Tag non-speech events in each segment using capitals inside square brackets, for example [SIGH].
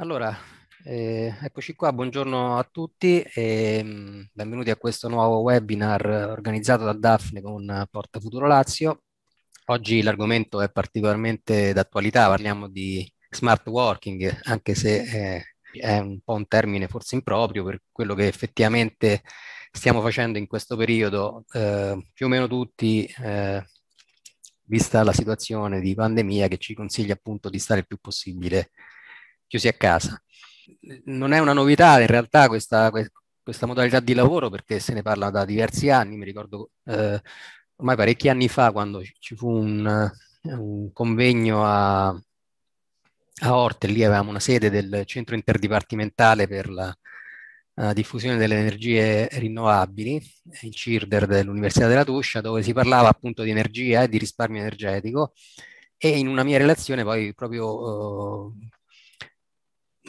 Allora, eh, eccoci qua, buongiorno a tutti e ehm, benvenuti a questo nuovo webinar organizzato da Daphne con Porta Futuro Lazio. Oggi l'argomento è particolarmente d'attualità, parliamo di smart working, anche se è, eh, è un po' un termine forse improprio per quello che effettivamente stiamo facendo in questo periodo, eh, più o meno tutti eh, vista la situazione di pandemia che ci consiglia appunto di stare il più possibile chiusi a casa. Non è una novità in realtà questa, questa modalità di lavoro perché se ne parla da diversi anni, mi ricordo eh, ormai parecchi anni fa quando ci fu un, un convegno a, a Orte, lì avevamo una sede del centro interdipartimentale per la, diffusione delle energie rinnovabili, il CIRDER dell'Università della Tuscia, dove si parlava appunto di energia e di risparmio energetico e in una mia relazione poi proprio eh,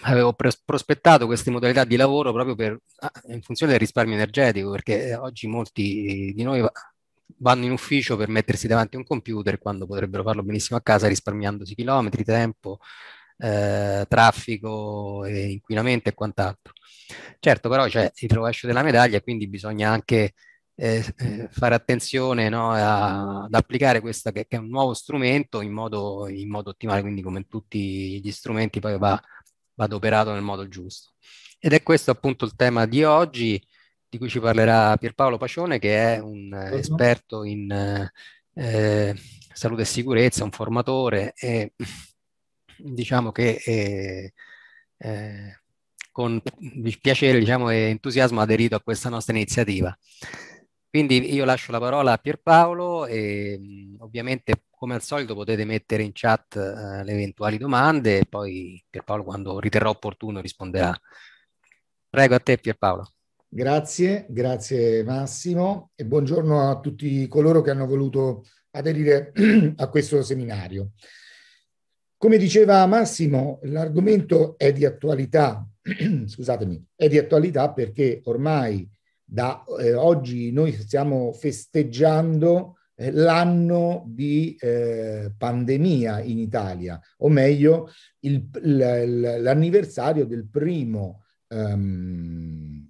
avevo prospettato queste modalità di lavoro proprio per, ah, in funzione del risparmio energetico, perché eh, oggi molti di noi vanno in ufficio per mettersi davanti a un computer quando potrebbero farlo benissimo a casa risparmiandosi chilometri, tempo, eh, traffico, eh, inquinamento e quant'altro. Certo, però c'è il rovescio della medaglia, quindi bisogna anche eh, eh, fare attenzione no, a, ad applicare questo che, che, è un nuovo strumento in modo, in modo ottimale, quindi come tutti gli strumenti poi va va adoperato nel modo giusto. Ed è questo appunto il tema di oggi, di cui ci parlerà Pierpaolo Pacione, che è un eh, mhm. esperto in eh, salute e sicurezza, un formatore e diciamo che eh, eh, con piacere diciamo, e entusiasmo ha aderito a questa nostra iniziativa. Quindi io lascio la parola a Pierpaolo e mm, ovviamente come al solito potete mettere in chat eh, le eventuali domande e poi Pierpaolo quando riterrà opportuno risponderà. Prego a te Pierpaolo. Grazie, grazie Massimo e buongiorno a tutti coloro che hanno voluto aderire [CLEARS THROAT] a questo seminario. Come diceva Massimo, l'argomento è di attualità, [CLEARS THROAT] scusatemi, è di attualità perché ormai da eh, oggi noi stiamo festeggiando eh, l'anno di eh, pandemia in Italia, o meglio il, l'anniversario del primo, um,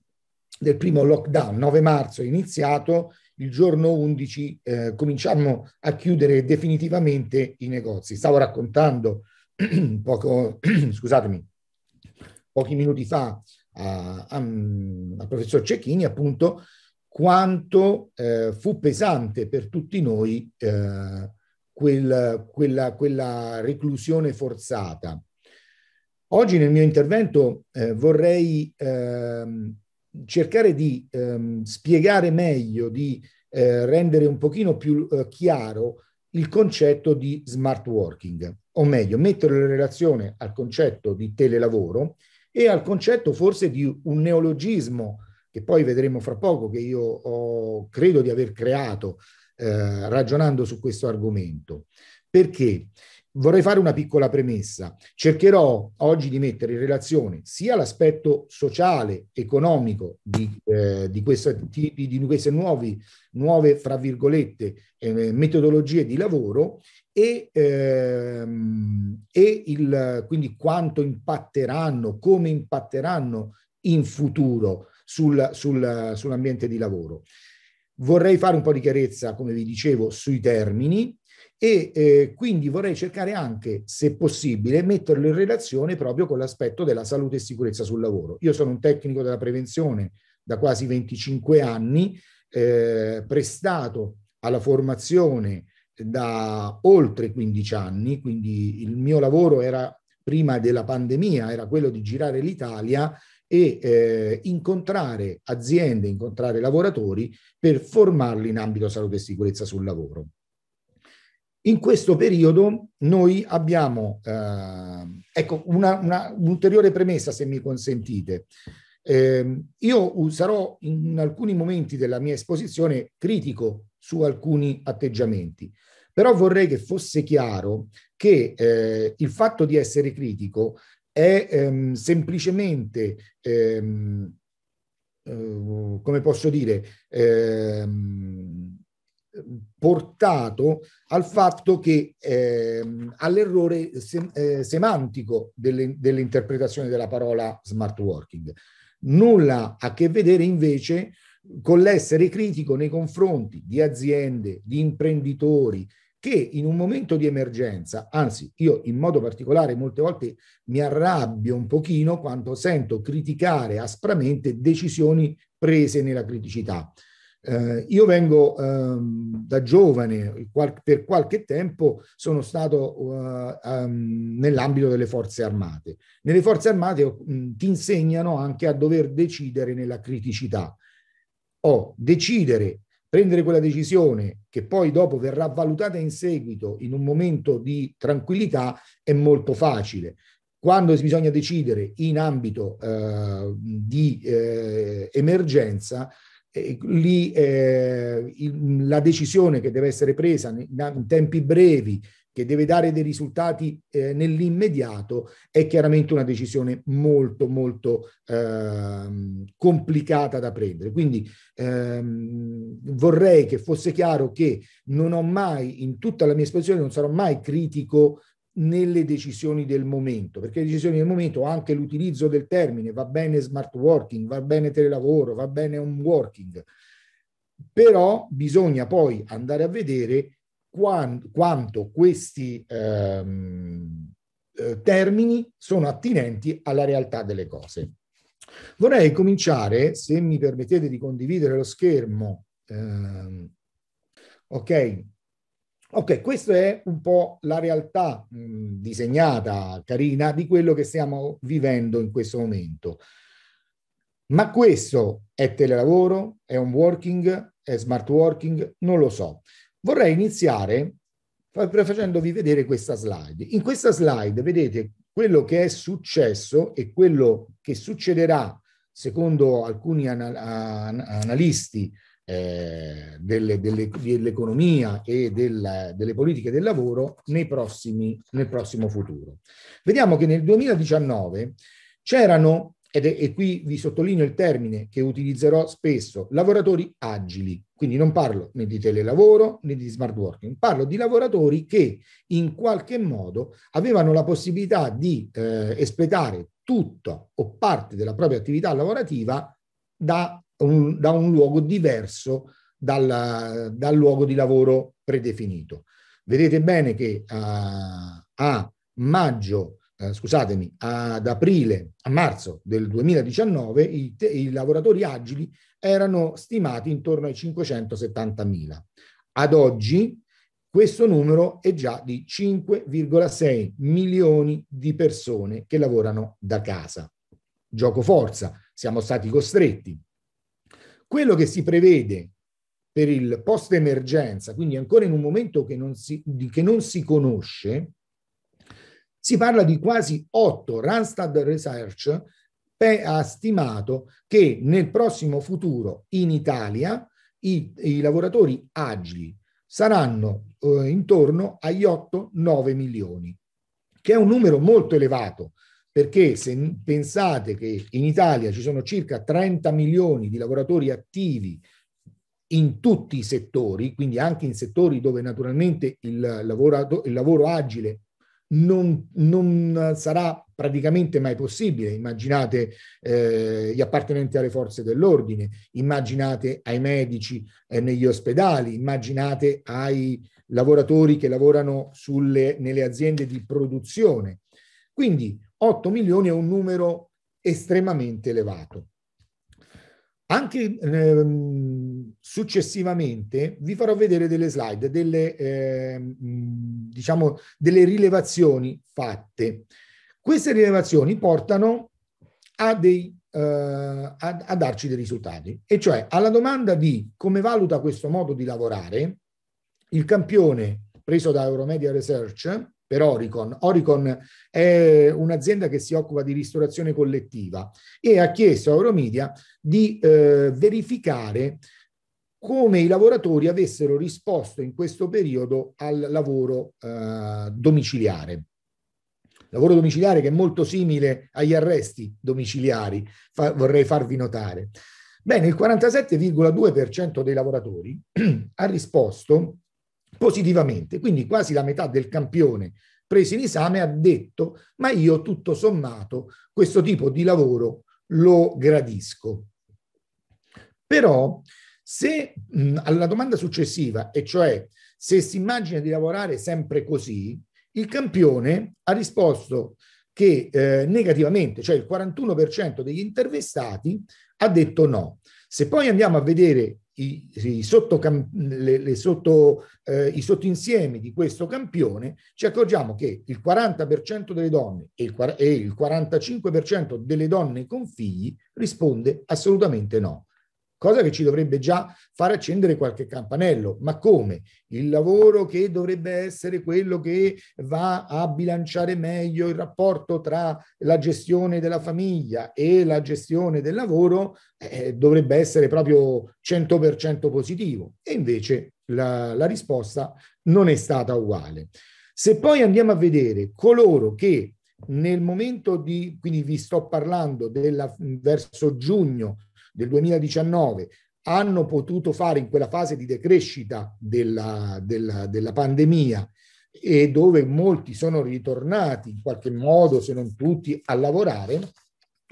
del primo lockdown. 9 marzo è iniziato, il giorno 11 eh, cominciamo a chiudere definitivamente i negozi. Stavo raccontando [CLEARS THROAT] poco, [CLEARS THROAT] scusatemi, pochi minuti fa al professor Cecchini appunto quanto eh, fu pesante per tutti noi eh, quel, quella, quella, reclusione forzata. Oggi nel mio intervento eh, vorrei ehm, cercare di ehm, spiegare meglio, di eh, rendere un pochino più eh, chiaro il concetto di smart working, o meglio, metterlo in relazione al concetto di telelavoro e al concetto forse di un neologismo che poi vedremo fra poco, che io ho, credo di aver creato eh, ragionando su questo argomento. Perché? Vorrei fare una piccola premessa. Cercherò oggi di mettere in relazione sia l'aspetto sociale, economico di, eh, di, tipi, di queste nuovi, nuove, fra virgolette, eh, metodologie di lavoro e, ehm, e il, quindi quanto impatteranno, come impatteranno in futuro sul, sul, sull'ambiente di lavoro. Vorrei fare un po' di chiarezza, come vi dicevo, sui termini e eh, quindi vorrei cercare anche, se possibile, metterlo in relazione proprio con l'aspetto della salute e sicurezza sul lavoro. Io sono un tecnico della prevenzione da quasi 25 anni, eh, prestato alla formazione da oltre 15 anni, quindi il mio lavoro era prima della pandemia, era quello di girare l'Italia e eh, incontrare aziende, incontrare lavoratori per formarli in ambito salute e sicurezza sul lavoro. In questo periodo noi abbiamo, eh, ecco, una, una, un'ulteriore premessa se mi consentite. Eh, io sarò in alcuni momenti della mia esposizione critico su alcuni atteggiamenti, però vorrei che fosse chiaro che eh, il fatto di essere critico è ehm, semplicemente, ehm, eh, come posso dire, ehm, portato al fatto che ehm, all'errore sem- eh, semantico delle, dell'interpretazione della parola smart working. Nulla a che vedere invece con l'essere critico nei confronti di aziende, di imprenditori, che in un momento di emergenza, anzi io in modo particolare molte volte mi arrabbio un pochino quando sento criticare aspramente decisioni prese nella criticità. Eh, io vengo eh, da giovane, qual- per qualche tempo sono stato uh, um, nell'ambito delle forze armate. Nelle forze armate mh, ti insegnano anche a dover decidere nella criticità o decidere prendere quella decisione che poi dopo verrà valutata in seguito in un momento di tranquillità è molto facile. Quando bisogna decidere in ambito eh, di eh, emergenza, eh, lì eh, la decisione che deve essere presa in, in tempi brevi che deve dare dei risultati eh, nell'immediato, è chiaramente una decisione molto molto ehm, complicata da prendere. Quindi ehm, vorrei che fosse chiaro che non ho mai, in tutta la mia esposizione, non sarò mai critico nelle decisioni del momento, perché le decisioni del momento, anche l'utilizzo del termine, va bene smart working, va bene telelavoro, va bene home working, però bisogna poi andare a vedere quando, quanto questi ehm, eh, termini sono attinenti alla realtà delle cose. Vorrei cominciare, se mi permettete di condividere lo schermo, ehm, ok, Ok, questa è un po' la realtà mh, mm, disegnata, carina, di quello che stiamo vivendo in questo momento. Ma questo è telelavoro, è home working, è smart working, non lo so. Vorrei iniziare facendovi vedere questa slide. In questa slide vedete quello che è successo e quello che succederà, secondo alcuni anal analisti eh, dell'economia e del, delle politiche del lavoro, prossimi, nel prossimo futuro. Vediamo che nel 2019 c'erano ed è, e qui vi sottolineo il termine che utilizzerò spesso, lavoratori agili. Quindi non parlo né di telelavoro né di smart working, parlo di lavoratori che in qualche modo avevano la possibilità di eh, espletare tutto o parte della propria attività lavorativa da un, da un luogo diverso dal, dal, luogo di lavoro predefinito. Vedete bene che eh, a maggio eh, scusatemi, ad aprile, a marzo del 2019 i, te, i lavoratori agili erano stimati intorno ai 570.000. Ad oggi questo numero è già di 5,6 milioni di persone che lavorano da casa. Gioco forza, siamo stati costretti. Quello che si prevede per il post emergenza, quindi ancora in un momento che non si, che non si conosce, si parla di quasi 8. Randstad Research ha stimato che nel prossimo futuro in Italia i, i lavoratori agili saranno eh, intorno agli 8-9 milioni, che è un numero molto elevato, perché se pensate che in Italia ci sono circa 30 milioni di lavoratori attivi in tutti i settori, quindi anche in settori dove naturalmente il, il lavoro agile non, non sarà praticamente mai possibile. Immaginate eh, gli appartenenti alle forze dell'ordine, immaginate ai medici eh, negli ospedali, immaginate ai lavoratori che lavorano sulle, nelle aziende di produzione. Quindi 8 milioni è un numero estremamente elevato. Anche ehm, successivamente vi farò vedere delle slide, delle, eh, diciamo, delle rilevazioni fatte. Queste rilevazioni portano a, dei, eh, a, a darci dei risultati, e cioè alla domanda di come valuta questo modo di lavorare, il campione preso da Euromedia Research per Oricon. Oricon è un'azienda che si occupa di ristorazione collettiva e ha chiesto a Euromedia di eh, verificare come i lavoratori avessero risposto in questo periodo al lavoro eh, domiciliare. Lavoro domiciliare che è molto simile agli arresti domiciliari, fa, vorrei farvi notare. Bene, il 47,2% dei lavoratori [CLEARS THROAT] ha risposto positivamente, quindi quasi la metà del campione preso in esame ha detto ma io tutto sommato questo tipo di lavoro lo gradisco. Però se mh, mm, alla domanda successiva, e cioè se si immagina di lavorare sempre così, il campione ha risposto che eh, negativamente, cioè il 41% degli intervistati ha detto no. Se poi andiamo a vedere i, i, sotto, le, le sotto, eh, i sottoinsiemi di questo campione, ci accorgiamo che il 40% delle donne e il, e il 45% delle donne con figli risponde assolutamente no cosa che ci dovrebbe già far accendere qualche campanello. Ma come? Il lavoro che dovrebbe essere quello che va a bilanciare meglio il rapporto tra la gestione della famiglia e la gestione del lavoro eh, dovrebbe essere proprio 100% positivo. E invece la, la risposta non è stata uguale. Se poi andiamo a vedere coloro che nel momento di, quindi vi sto parlando della, verso giugno del 2019 hanno potuto fare in quella fase di decrescita della, della, della pandemia e dove molti sono ritornati in qualche modo, se non tutti, a lavorare,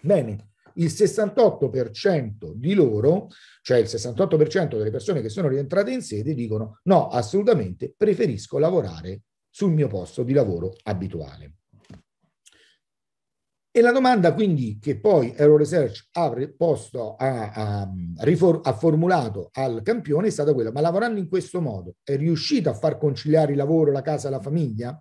bene, il 68% di loro, cioè il 68% delle persone che sono rientrate in sede, dicono no, assolutamente preferisco lavorare sul mio posto di lavoro abituale. E la domanda quindi che poi Euroresearch ha, posto, ha, ha, ha formulato al campione è stata quella, ma lavorando in questo modo è riuscito a far conciliare il lavoro, la casa e la famiglia?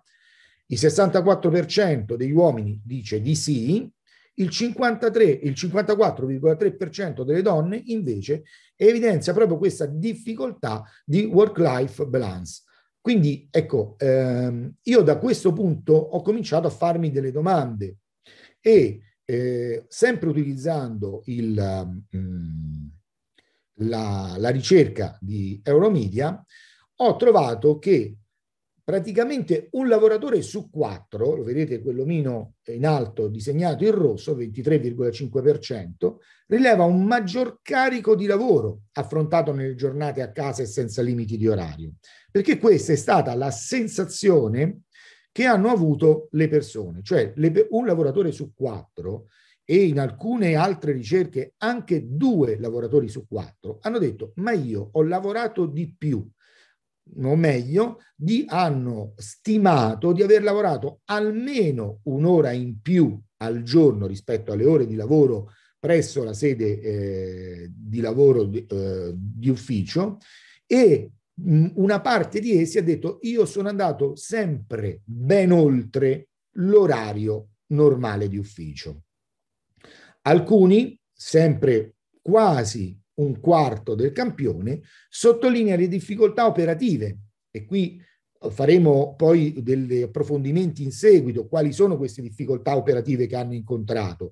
Il 64% degli uomini dice di sì, il, 53, il 54,3% delle donne invece evidenzia proprio questa difficoltà di work-life balance. Quindi ecco, ehm, io da questo punto ho cominciato a farmi delle domande e eh, sempre utilizzando il, mm, la, la ricerca di Euromedia, ho trovato che praticamente un lavoratore su quattro, lo vedete quell'omino in alto disegnato in rosso, 23,5%, rileva un maggior carico di lavoro affrontato nelle giornate a casa e senza limiti di orario, perché questa è stata la sensazione che hanno avuto le persone, cioè le, un lavoratore su quattro e in alcune altre ricerche anche due lavoratori su quattro hanno detto ma io ho lavorato di più, o meglio, di, hanno stimato di aver lavorato almeno un'ora in più al giorno rispetto alle ore di lavoro presso la sede eh, di lavoro di, eh, di ufficio e Mm, una parte di essi ha detto io sono andato sempre ben oltre l'orario normale di ufficio. Alcuni, sempre quasi un quarto del campione, sottolinea le difficoltà operative e qui eh, faremo poi degli approfondimenti in seguito, quali sono queste difficoltà operative che hanno incontrato,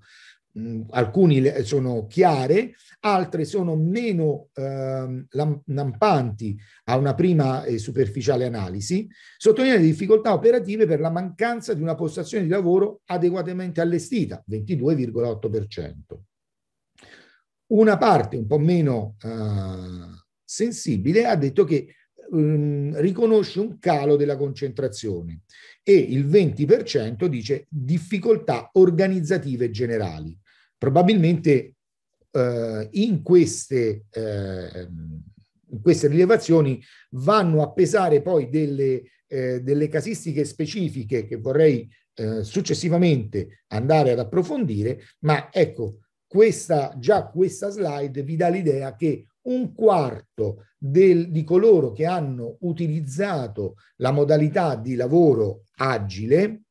mh, mm, alcuni sono chiare, altre sono meno eh, lampanti a una prima e superficiale analisi, sottolinea le difficoltà operative per la mancanza di una postazione di lavoro adeguatamente allestita, 22,8%. Una parte un po' meno eh, sensibile ha detto che um, riconosce un calo della concentrazione e il 20% dice difficoltà organizzative generali. Probabilmente eh, in, queste, eh, in, queste, rilevazioni vanno a pesare poi delle, eh, delle casistiche specifiche che vorrei eh, successivamente andare ad approfondire, ma ecco, questa, già questa slide vi dà l'idea che un quarto del, di coloro che hanno utilizzato la modalità di lavoro agile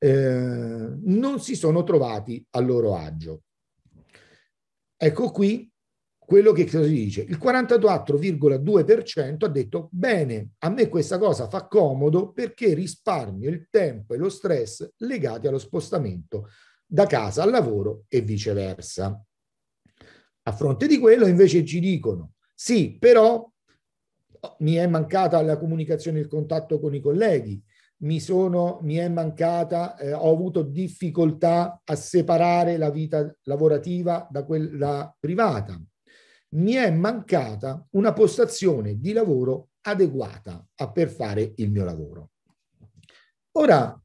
Ehm, non si sono trovati a loro agio. Ecco qui quello che si dice. Il 44,2% ha detto bene, a me questa cosa fa comodo perché risparmio il tempo e lo stress legati allo spostamento da casa al lavoro e viceversa. A fronte di quello invece ci dicono sì, però oh, mi è mancata la comunicazione e il contatto con i colleghi, mi, sono, mi è mancata, eh, ho avuto difficoltà a separare la vita lavorativa da quella privata. Mi è mancata una postazione di lavoro adeguata a per fare il mio lavoro. Ora,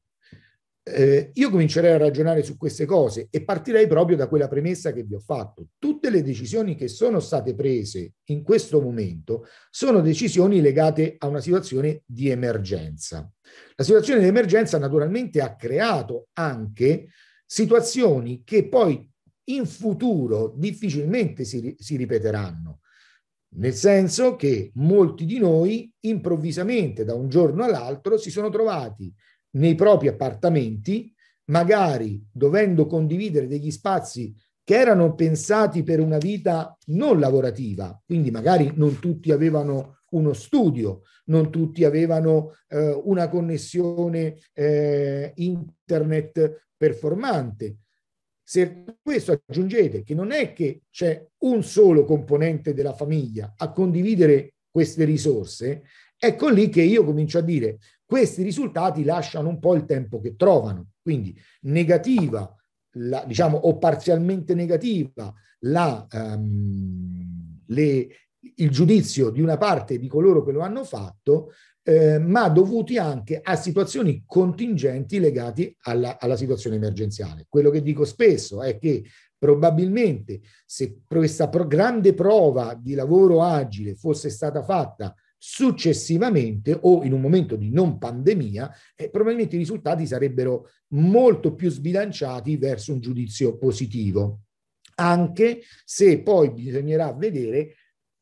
eh, io comincerei a ragionare su queste cose e partirei proprio da quella premessa che vi ho fatto. Tutte le decisioni che sono state prese in questo momento sono decisioni legate a una situazione di emergenza. La situazione di emergenza naturalmente ha creato anche situazioni che poi in futuro difficilmente si, si ripeteranno. Nel senso che molti di noi improvvisamente da un giorno all'altro si sono trovati nei propri appartamenti, magari dovendo condividere degli spazi che erano pensati per una vita non lavorativa, quindi magari non tutti avevano uno studio, non tutti avevano eh, una connessione eh, internet performante. Se questo aggiungete che non è che c'è un solo componente della famiglia a condividere queste risorse, Ecco lì che io comincio a dire, questi risultati lasciano un po' il tempo che trovano, quindi negativa, la, diciamo, o parzialmente negativa la, um, le, il giudizio di una parte di coloro che lo hanno fatto, eh, ma dovuti anche a situazioni contingenti legate alla, alla, situazione emergenziale. Quello che dico spesso è che probabilmente se questa grande prova di lavoro agile fosse stata fatta successivamente o in un momento di non pandemia, eh, probabilmente i risultati sarebbero molto più sbilanciati verso un giudizio positivo, anche se poi bisognerà vedere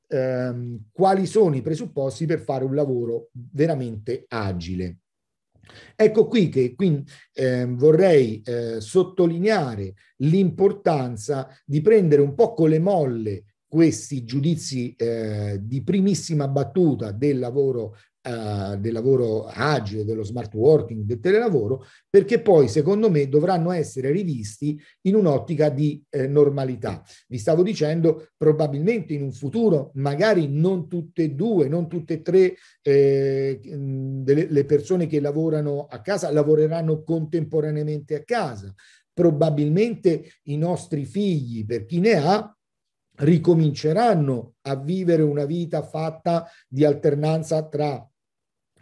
ehm, quali sono i presupposti per fare un lavoro veramente agile. Ecco qui che quindi, eh, vorrei eh, sottolineare l'importanza di prendere un po' con le molle questi giudizi eh, di primissima battuta del lavoro Uh, del lavoro agile, dello smart working, del telelavoro, perché poi secondo me dovranno essere rivisti in un'ottica di eh, normalità. Vi stavo dicendo, probabilmente in un futuro, magari non tutte e due, non tutte e tre eh, le persone che lavorano a casa lavoreranno contemporaneamente a casa. Probabilmente i nostri figli, per chi ne ha, ricominceranno a vivere una vita fatta di alternanza tra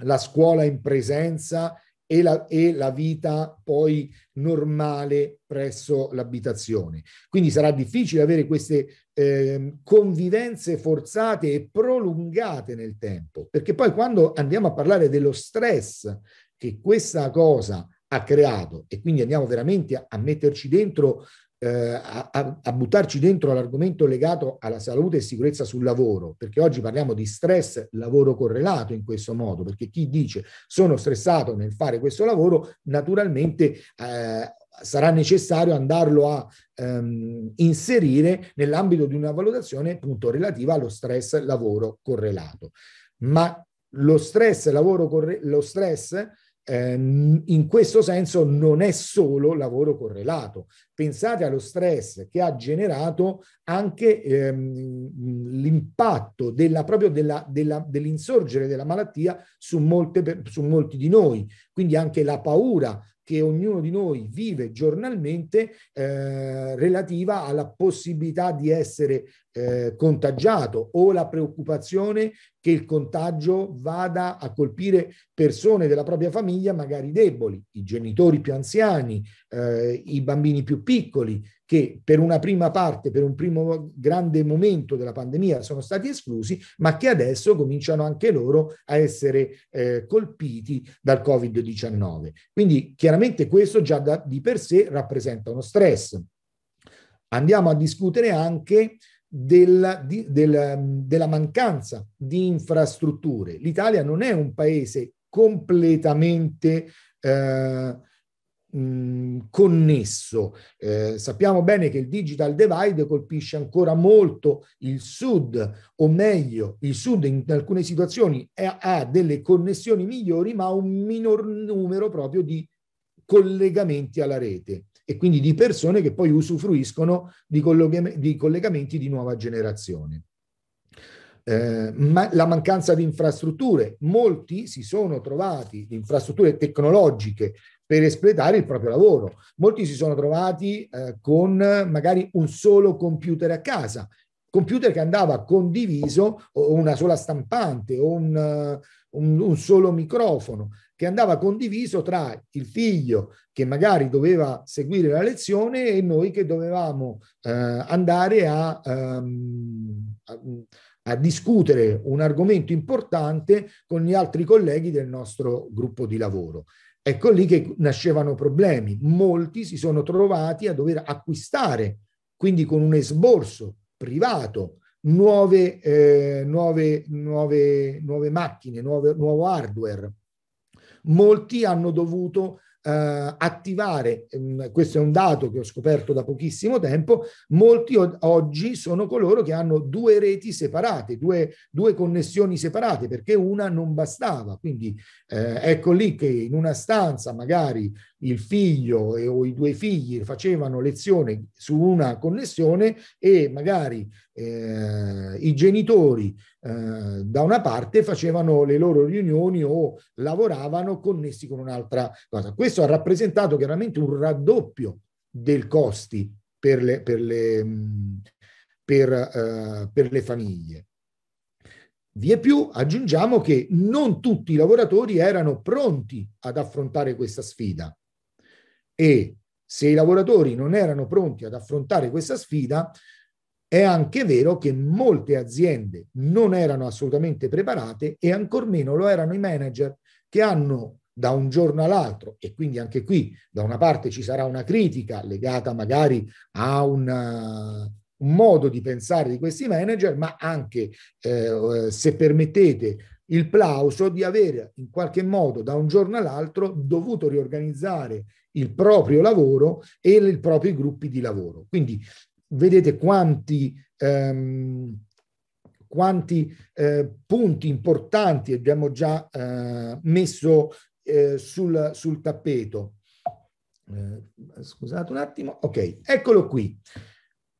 la scuola in presenza e la, e la, vita poi normale presso l'abitazione. Quindi sarà difficile avere queste eh, convivenze forzate e prolungate nel tempo, perché poi quando andiamo a parlare dello stress che questa cosa ha creato e quindi andiamo veramente a, a metterci dentro eh, a, a, a, buttarci dentro l'argomento legato alla salute e sicurezza sul lavoro, perché oggi parliamo di stress lavoro correlato in questo modo, perché chi dice sono stressato nel fare questo lavoro, naturalmente eh, sarà necessario andarlo a ehm, inserire nell'ambito di una valutazione appunto relativa allo stress lavoro correlato. Ma lo stress lavoro corre- lo stress Ehm, in questo senso non è solo lavoro correlato. Pensate allo stress che ha generato anche ehm, l'impatto della, proprio della, della, dell'insorgere della malattia su, molte, su molti di noi, quindi anche la paura che ognuno di noi vive giornalmente eh, relativa alla possibilità di essere eh, contagiato o la preoccupazione che il contagio vada a colpire persone della propria famiglia magari deboli, i genitori più anziani, eh, i bambini più piccoli, che per una prima parte, per un primo grande momento della pandemia sono stati esclusi, ma che adesso cominciano anche loro a essere eh, colpiti dal Covid-19. Quindi chiaramente questo già da, di per sé rappresenta uno stress. Andiamo a discutere anche della, di, della, della mancanza di infrastrutture. L'Italia non è un paese completamente... Eh, Mm, connesso. Eh, sappiamo bene che il digital divide colpisce ancora molto il sud, o meglio, il sud in alcune situazioni è, ha delle connessioni migliori, ma ha un minor numero proprio di collegamenti alla rete e quindi di persone che poi usufruiscono di, colleg- di collegamenti di nuova generazione. Eh, ma la mancanza di infrastrutture. Molti si sono trovati, di infrastrutture tecnologiche per espletare il proprio lavoro. Molti si sono trovati eh, con magari un solo computer a casa, computer che andava condiviso o una sola stampante o un, un, un solo microfono che andava condiviso tra il figlio che magari doveva seguire la lezione e noi che dovevamo eh, andare a, um, a, a, discutere un argomento importante con gli altri colleghi del nostro gruppo di lavoro. Ecco lì che nascevano problemi. Molti si sono trovati a dover acquistare, quindi con un esborso privato, nuove, eh, nuove, nuove, nuove macchine, nuovo hardware. Molti hanno dovuto eh, attivare, ehm, questo è un dato che ho scoperto da pochissimo tempo, molti o- oggi sono coloro che hanno due reti separate, due, due connessioni separate, perché una non bastava. Quindi eh, ecco lì che in una stanza magari il figlio e, o i due figli facevano lezione su una connessione e magari eh, i genitori eh, da una parte facevano le loro riunioni o lavoravano connessi con un'altra cosa. Questo ha rappresentato chiaramente un raddoppio del costi per le, per le, mm, per, eh, per le famiglie. Vi è più, aggiungiamo che non tutti i lavoratori erano pronti ad affrontare questa sfida e se i lavoratori non erano pronti ad affrontare questa sfida, è anche vero che molte aziende non erano assolutamente preparate e ancor meno lo erano i manager che hanno da un giorno all'altro e quindi anche qui da una parte ci sarà una critica legata magari a una, un modo di pensare di questi manager, ma anche eh, se permettete il plauso di aver in qualche modo da un giorno all'altro dovuto riorganizzare il proprio lavoro e i propri gruppi di lavoro. Quindi vedete quanti, ehm, quanti eh, punti importanti abbiamo già eh, messo eh, sul, sul, tappeto. Eh, scusate un attimo, ok, eccolo qui.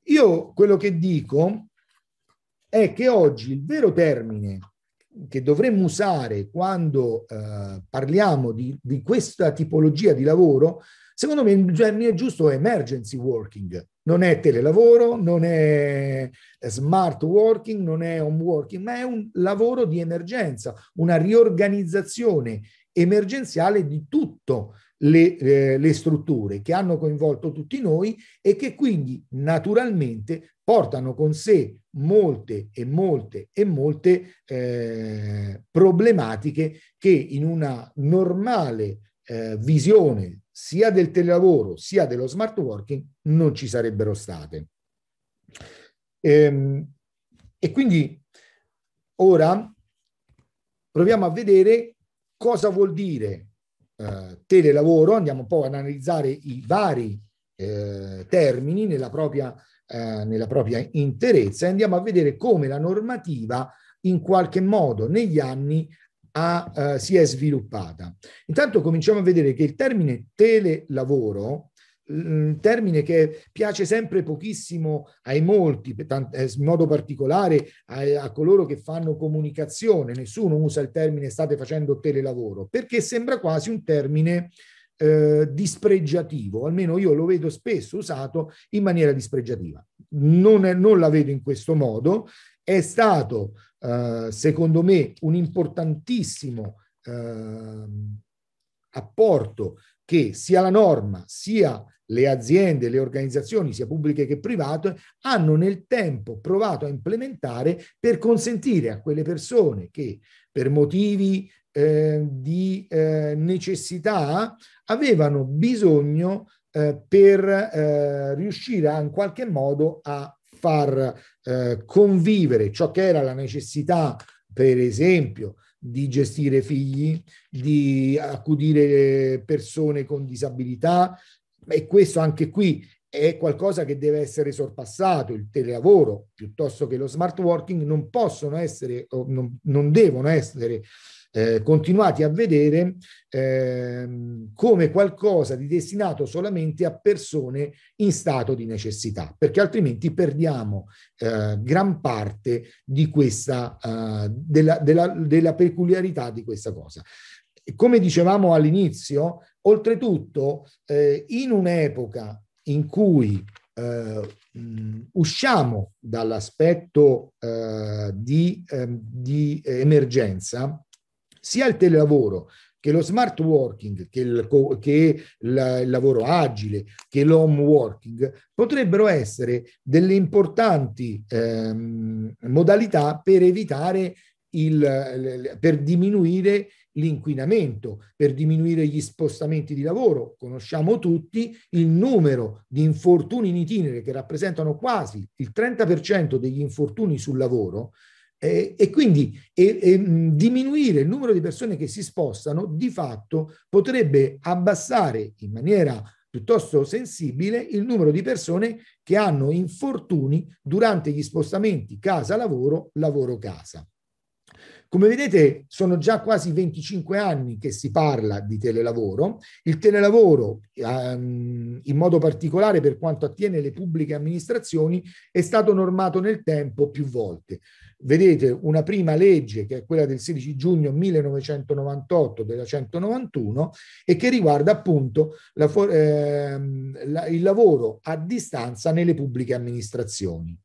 Io quello che dico è che oggi il vero termine che dovremmo usare quando eh, parliamo di, di, questa tipologia di lavoro, secondo me cioè, mi è giusto emergency working. Non è telelavoro, non è smart working, non è home working, ma è un lavoro di emergenza, una riorganizzazione emergenziale di tutto le, eh, le strutture che hanno coinvolto tutti noi e che quindi naturalmente portano con sé molte e molte e molte eh, problematiche che in una normale eh, visione sia del telelavoro sia dello smart working non ci sarebbero state. E, ehm, e quindi ora proviamo a vedere cosa vuol dire eh, telelavoro andiamo poi ad analizzare i vari eh, termini nella propria, eh, nella propria interezza e andiamo a vedere come la normativa in qualche modo negli anni ha, eh, si è sviluppata. Intanto cominciamo a vedere che il termine telelavoro un termine che piace sempre pochissimo ai molti, eh, in modo particolare a, a, coloro che fanno comunicazione. Nessuno usa il termine state facendo telelavoro, perché sembra quasi un termine eh, dispregiativo, almeno io lo vedo spesso usato in maniera dispregiativa. Non, è, non la vedo in questo modo, è stato eh, secondo me un importantissimo eh, apporto che sia la norma sia le aziende, le organizzazioni, sia pubbliche che private, hanno nel tempo provato a implementare per consentire a quelle persone che per motivi eh, di eh, necessità avevano bisogno eh, per eh, riuscire in qualche modo a far eh, convivere ciò che era la necessità, per esempio, di gestire figli, di accudire eh, persone con disabilità, e questo anche qui è qualcosa che deve essere sorpassato, il telelavoro piuttosto che lo smart working non possono essere, non, non devono essere eh, continuati a vedere eh, come qualcosa di destinato solamente a persone in stato di necessità, perché altrimenti perdiamo eh, gran parte di questa, eh, della, della, della peculiarità di questa cosa. Come dicevamo all'inizio, Oltretutto, eh, in un'epoca in cui eh, usciamo dall'aspetto eh, di, ehm, di emergenza, sia il telelavoro che lo smart working, che, il, che il, lavoro agile, che l'home working potrebbero essere delle importanti ehm, modalità per evitare il, per diminuire l'inquinamento, per diminuire gli spostamenti di lavoro. Conosciamo tutti il numero di infortuni in itinere che rappresentano quasi il 30% degli infortuni sul lavoro eh, e quindi eh, eh, diminuire il numero di persone che si spostano di fatto potrebbe abbassare in maniera piuttosto sensibile il numero di persone che hanno infortuni durante gli spostamenti casa-lavoro, lavoro-casa. Come vedete sono già quasi 25 anni che si parla di telelavoro. Il telelavoro, ehm, in modo particolare per quanto attiene le pubbliche amministrazioni, è stato normato nel tempo più volte. Vedete una prima legge che è quella del 16 giugno 1998 della 191 e che riguarda appunto la, ehm, la, il lavoro a distanza nelle pubbliche amministrazioni.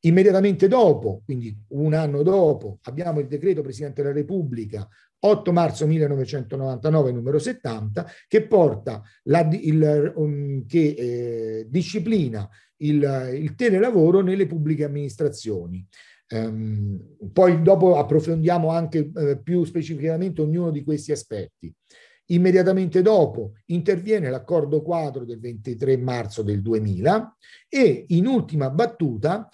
Immediatamente dopo, quindi un anno dopo, abbiamo il decreto Presidente della Repubblica 8 marzo 1999 numero 70 che porta la, il, um, che eh, disciplina il, il telelavoro nelle pubbliche amministrazioni. Um, poi dopo approfondiamo anche eh, più specificamente ognuno di questi aspetti. Immediatamente dopo interviene l'accordo quadro del 23 marzo del 2000 e in ultima battuta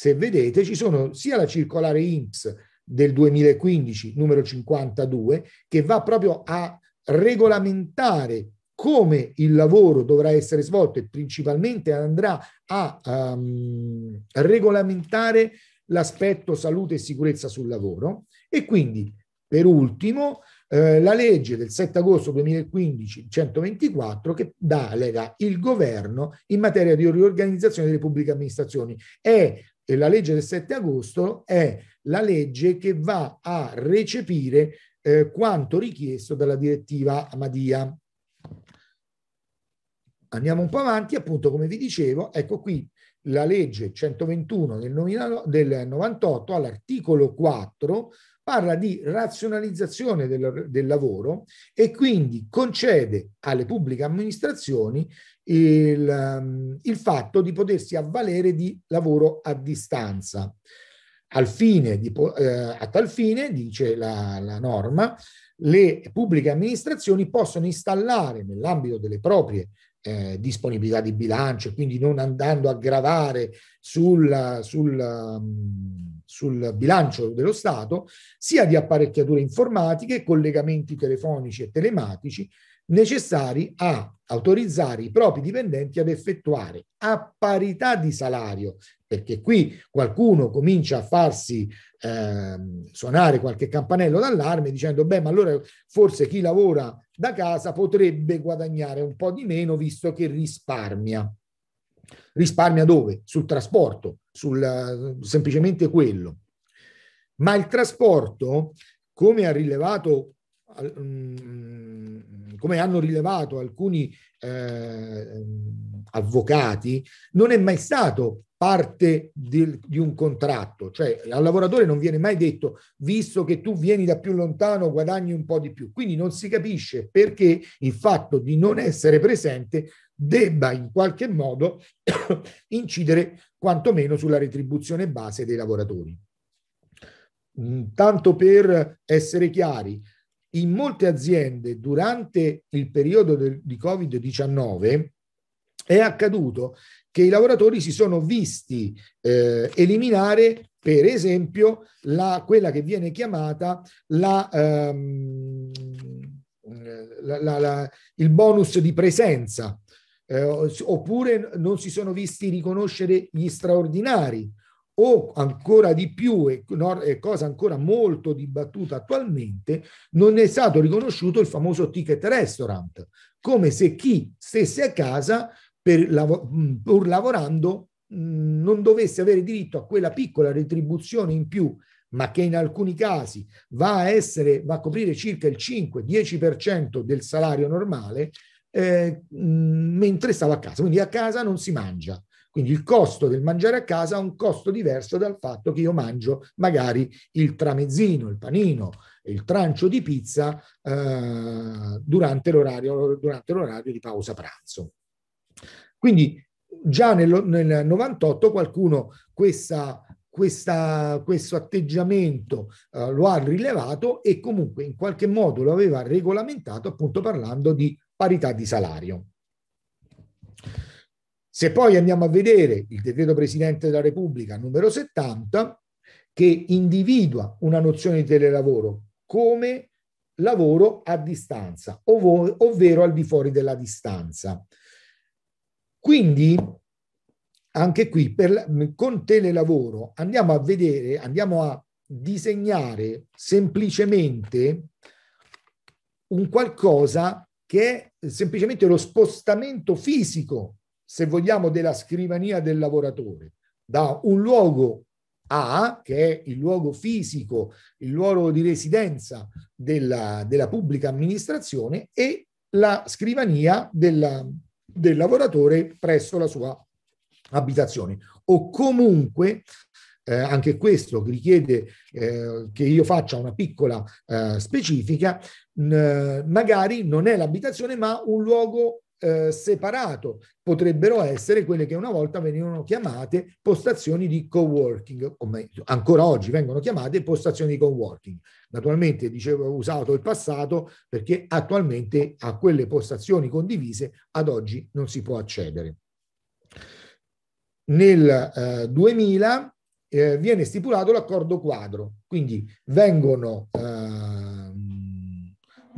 se vedete, ci sono sia la circolare IMSS del 2015, numero 52, che va proprio a regolamentare come il lavoro dovrà essere svolto e principalmente andrà a um, regolamentare l'aspetto salute e sicurezza sul lavoro. E quindi, per ultimo, eh, la legge del 7 agosto 2015, 124, che delega il governo in materia di riorganizzazione delle pubbliche amministrazioni. È e la legge del 7 agosto è la legge che va a recepire eh, quanto richiesto dalla direttiva Amadia. Andiamo un po' avanti, appunto come vi dicevo, ecco qui la legge 121 del, del 98 all'articolo 4 parla di razionalizzazione del, del, lavoro e quindi concede alle pubbliche amministrazioni il, ehm, il fatto di potersi avvalere di lavoro a distanza. Al fine Di, eh, a tal fine, dice la, la, norma, le pubbliche amministrazioni possono installare nell'ambito delle proprie eh, disponibilità di bilancio, quindi non andando a gravare sul, sul, ehm, sul bilancio dello Stato, sia di apparecchiature informatiche, collegamenti telefonici e telematici, necessari a autorizzare i propri dipendenti ad effettuare a parità di salario, perché qui qualcuno comincia a farsi eh, suonare qualche campanello d'allarme dicendo beh ma allora forse chi lavora da casa potrebbe guadagnare un po' di meno visto che risparmia. Risparmia dove? Sul trasporto, sul, semplicemente quello. Ma il trasporto, come ha rilevato um, come hanno rilevato alcuni eh, avvocati, non è mai stato parte di, di, un contratto, cioè al lavoratore non viene mai detto visto che tu vieni da più lontano guadagni un po' di più, quindi non si capisce perché il fatto di non essere presente debba in qualche modo [COUGHS] incidere quantomeno sulla retribuzione base dei lavoratori. Tanto per essere chiari, in molte aziende durante il periodo del, di Covid-19 è accaduto che i lavoratori si sono visti eh, eliminare, per esempio, la, quella che viene chiamata la, ehm, la, il bonus di presenza, eh, oppure non si sono visti riconoscere gli straordinari o ancora di più, e cosa ancora molto dibattuta attualmente, non è stato riconosciuto il famoso ticket restaurant, come se chi stesse a casa per, mm, pur lavorando mm, non dovesse avere diritto a quella piccola retribuzione in più, ma che in alcuni casi va a, essere, va a coprire circa il 5-10% del salario normale, eh, mm, mentre stava a casa. Quindi a casa non si mangia, quindi il costo del mangiare a casa ha un costo diverso dal fatto che io mangio magari il tramezzino, il panino, il trancio di pizza eh, durante, l'orario, durante, l'orario, di pausa pranzo. Quindi già nel, nel 98 qualcuno questa questa, questo atteggiamento uh, lo ha rilevato e comunque in qualche modo lo aveva regolamentato appunto parlando di parità di salario. Se poi andiamo a vedere il decreto Presidente della Repubblica numero 70, che individua una nozione di telelavoro come lavoro a distanza, ov- ovvero al di fuori della distanza. Quindi, anche qui, per, con telelavoro andiamo a vedere, andiamo a disegnare semplicemente un qualcosa che è semplicemente lo spostamento fisico se vogliamo, della scrivania del lavoratore, da un luogo A, che è il luogo fisico, il luogo di residenza della, della pubblica amministrazione, e la scrivania della, del lavoratore presso la sua abitazione. O comunque, eh, anche questo richiede eh, che io faccia una piccola eh, specifica, mh, magari non è l'abitazione ma un luogo eh, separato potrebbero essere quelle che una volta venivano chiamate postazioni di co-working, o meglio, ancora oggi vengono chiamate postazioni di co-working. Naturalmente, dicevo, ho usato il passato perché attualmente a quelle postazioni condivise ad oggi non si può accedere. Nel eh, 2000 eh, viene stipulato l'accordo quadro, quindi vengono eh,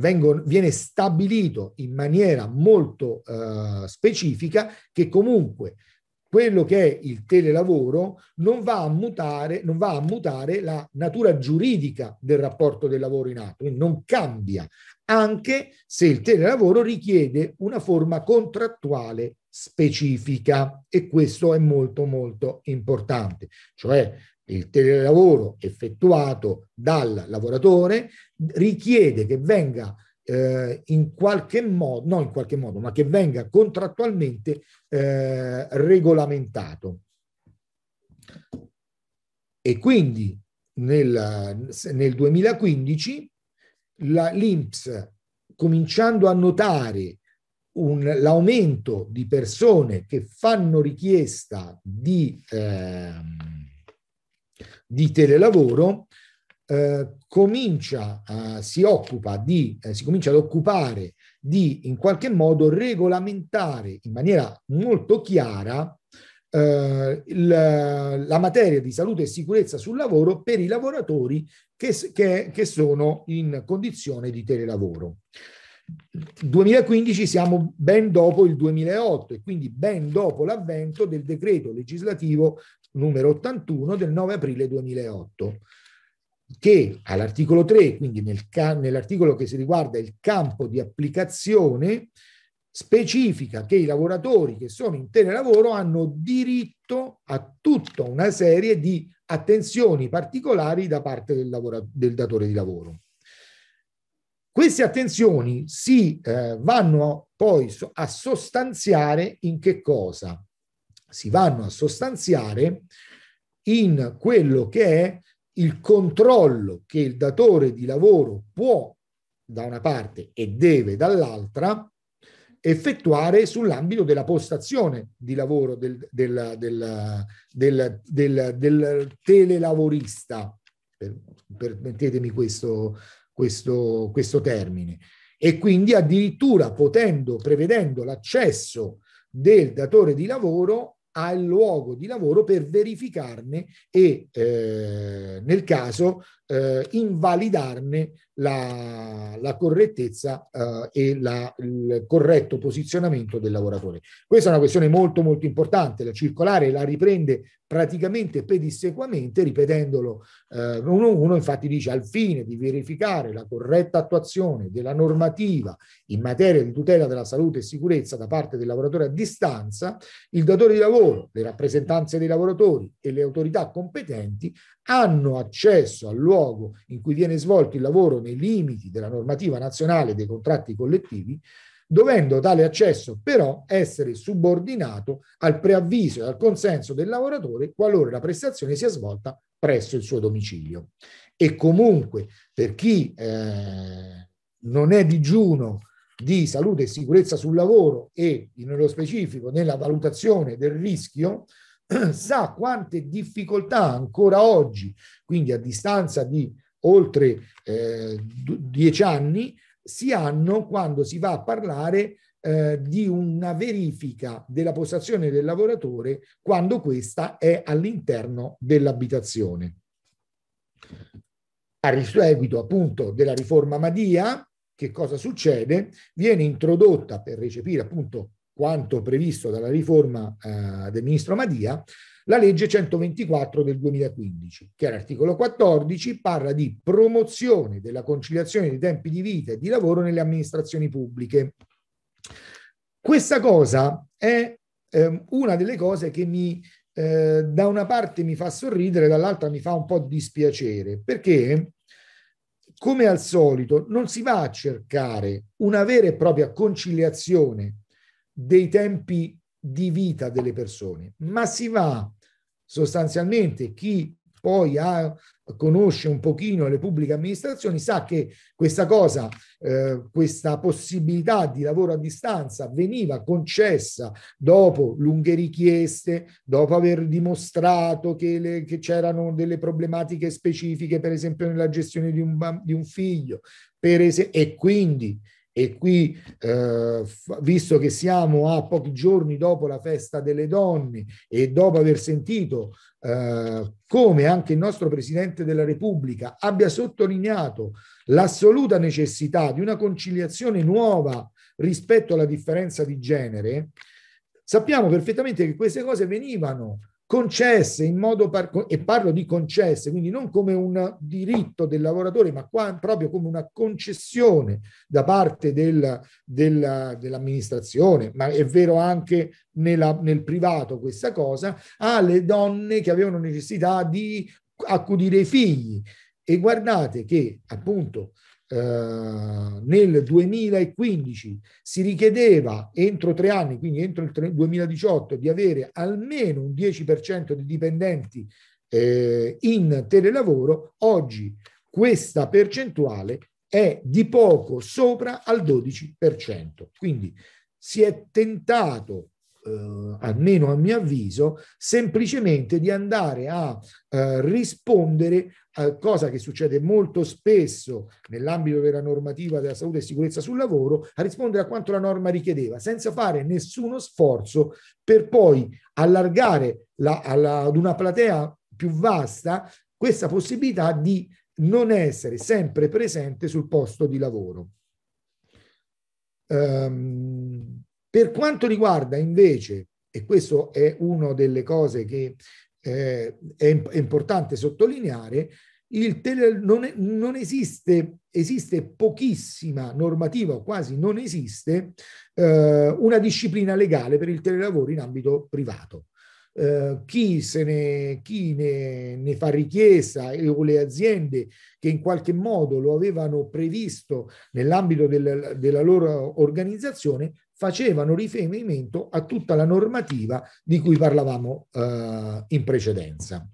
vengono, viene stabilito in maniera molto eh, specifica che comunque quello che è il telelavoro non va, mutare, non va, a mutare, la natura giuridica del rapporto del lavoro in atto, quindi non cambia, anche se il telelavoro richiede una forma contrattuale specifica e questo è molto molto importante, cioè il telelavoro effettuato dal lavoratore richiede che venga eh, in qualche modo, non in qualche modo, ma che venga contrattualmente eh, regolamentato. E quindi nel, nel 2015 l'INPS, cominciando a notare un, l'aumento di persone che fanno richiesta di... Eh, di telelavoro, eh, comincia, eh, si, occupa di, eh, si comincia ad occupare di in qualche modo regolamentare in maniera molto chiara eh, la, la, materia di salute e sicurezza sul lavoro per i lavoratori che, che, che sono in condizione di telelavoro. 2015 siamo ben dopo il 2008 e quindi ben dopo l'avvento del decreto legislativo numero 81 del 9 aprile 2008, che all'articolo 3, quindi nel nell'articolo che si riguarda il campo di applicazione, specifica che i lavoratori che sono in telelavoro hanno diritto a tutta una serie di attenzioni particolari da parte del, del datore di lavoro. Queste attenzioni si eh, vanno poi a sostanziare in che cosa? si vanno a sostanziare in quello che è il controllo che il datore di lavoro può da una parte e deve dall'altra effettuare sull'ambito della postazione di lavoro del, del, del, del telelavorista, per, permettetemi questo, questo, questo termine, e quindi addirittura potendo, prevedendo l'accesso del datore di lavoro al luogo di lavoro per verificarne e eh, nel caso eh, invalidarne la, la correttezza eh, e la, il corretto posizionamento del lavoratore. Questa è una questione molto molto importante, la circolare la riprende praticamente pedissequamente ripetendolo eh, uno, uno infatti dice al fine di verificare la corretta attuazione della normativa in materia di tutela della salute e sicurezza da parte del lavoratore a distanza, il datore di lavoro, le rappresentanze dei lavoratori e le autorità competenti hanno accesso al luogo luogo in cui viene svolto il lavoro nei limiti della normativa nazionale dei contratti collettivi, dovendo tale accesso però essere subordinato al preavviso e al consenso del lavoratore qualora la prestazione sia svolta presso il suo domicilio. E comunque per chi eh, non è digiuno di salute e sicurezza sul lavoro e nello specifico nella valutazione del rischio, [CLEARS THROAT] sa quante difficoltà ancora oggi, quindi a distanza di oltre eh, dieci anni, si hanno quando si va a parlare eh, di una verifica della postazione del lavoratore quando questa è all'interno dell'abitazione. A seguito appunto della riforma Madia, che cosa succede? Viene introdotta per recepire appunto quanto previsto dalla riforma eh, del ministro Madia, la legge 124 del 2015, che all'articolo 14 parla di promozione della conciliazione dei tempi di vita e di lavoro nelle amministrazioni pubbliche. Questa cosa è eh, una delle cose che mi, eh, da una parte mi fa sorridere, dall'altra mi fa un po' dispiacere, perché come al solito non si va a cercare una vera e propria conciliazione dei tempi di vita delle persone, ma si va sostanzialmente chi poi ha, conosce un pochino le pubbliche amministrazioni sa che questa cosa, eh, questa possibilità di lavoro a distanza veniva concessa dopo lunghe richieste, dopo aver dimostrato che, le, che c'erano delle problematiche specifiche, per esempio nella gestione di un, di un figlio, per es- e quindi e qui, eh, visto che siamo a pochi giorni dopo la festa delle donne e dopo aver sentito eh, come anche il nostro Presidente della Repubblica abbia sottolineato l'assoluta necessità di una conciliazione nuova rispetto alla differenza di genere, sappiamo perfettamente che queste cose venivano concesse in modo, par- e parlo di concesse, quindi non come un diritto del lavoratore, ma qua, proprio come una concessione da parte del, del, dell'amministrazione, ma è vero anche nella, nel privato questa cosa, alle donne che avevano necessità di accudire i figli. E guardate che appunto eh, nel 2015 si richiedeva entro tre anni, quindi entro il 2018, di avere almeno un 10% di dipendenti eh, in telelavoro, oggi questa percentuale è di poco sopra al 12%. Quindi si è tentato eh, almeno a mio avviso, semplicemente di andare a eh, rispondere a cosa che succede molto spesso nell'ambito della normativa della salute e sicurezza sul lavoro, a rispondere a quanto la norma richiedeva, senza fare nessuno sforzo per poi allargare la, alla, ad una platea più vasta questa possibilità di non essere sempre presente sul posto di lavoro. Um, per quanto riguarda invece, e questo è una delle cose che eh, è, è, importante sottolineare, tele, non, è, non, esiste, esiste pochissima normativa, o quasi non esiste, eh, una disciplina legale per il telelavoro in ambito privato. Uh, chi, se ne, chi ne, ne fa richiesta e, eh, o le aziende che in qualche modo lo avevano previsto nell'ambito del, della loro organizzazione facevano riferimento a tutta la normativa di cui parlavamo eh, in precedenza.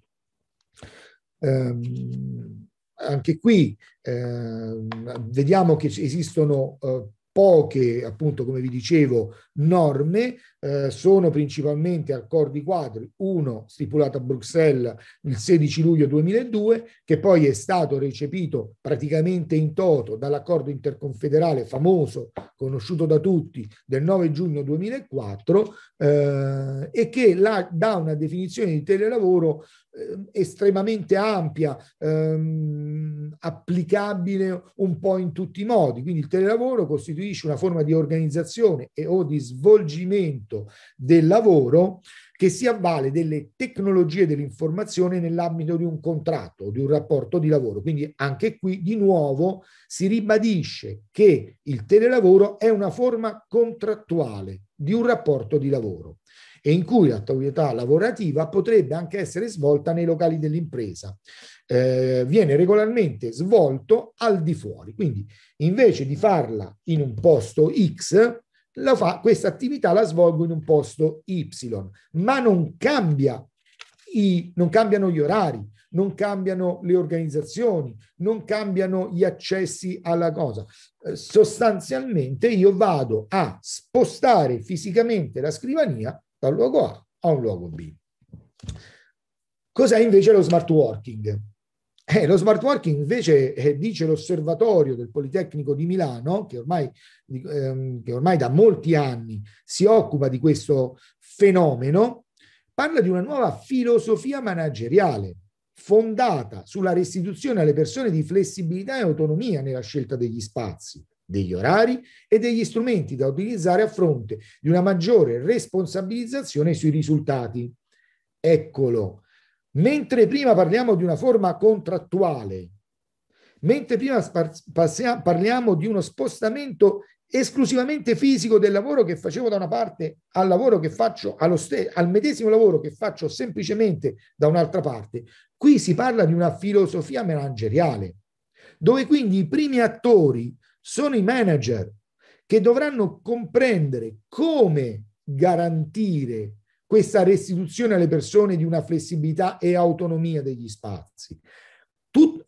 Ehm, anche qui eh, vediamo che esistono eh, poche, appunto, come vi dicevo, norme eh, sono principalmente accordi quadri, uno stipulato a Bruxelles il 16 luglio 2002, che poi è stato recepito praticamente in toto dall'accordo interconfederale famoso, conosciuto da tutti, del 9 giugno 2004, eh, e che la, dà una definizione di telelavoro eh, estremamente ampia, ehm, applicabile un po' in tutti i modi. Quindi il telelavoro costituisce una forma di organizzazione e o di svolgimento mercato del lavoro che si avvale delle tecnologie dell'informazione nell'ambito di un contratto, di un rapporto di lavoro. Quindi anche qui di nuovo si ribadisce che il telelavoro è una forma contrattuale di un rapporto di lavoro e in cui l'attività lavorativa potrebbe anche essere svolta nei locali dell'impresa. Eh, viene regolarmente svolto al di fuori, quindi invece di farla in un posto X, la fa, questa attività la svolgo in un posto Y, ma non, cambia i, non cambiano gli orari, non cambiano le organizzazioni, non cambiano gli accessi alla cosa. Eh, sostanzialmente io vado a spostare fisicamente la scrivania dal luogo A a un luogo B. Cos'è invece lo smart working? Eh, lo smart working invece eh, dice l'osservatorio del Politecnico di Milano, che ormai, ehm, che ormai, da molti anni si occupa di questo fenomeno, parla di una nuova filosofia manageriale fondata sulla restituzione alle persone di flessibilità e autonomia nella scelta degli spazi, degli orari e degli strumenti da utilizzare a fronte di una maggiore responsabilizzazione sui risultati. Eccolo, Mentre prima parliamo di una forma contrattuale, mentre prima parliamo di uno spostamento esclusivamente fisico del lavoro che facevo da una parte al lavoro che faccio allo stesso al medesimo lavoro che faccio semplicemente da un'altra parte qui si parla di una filosofia manageriale dove quindi i primi attori sono i manager che dovranno comprendere come garantire questa restituzione alle persone di una flessibilità e autonomia degli spazi. Tut,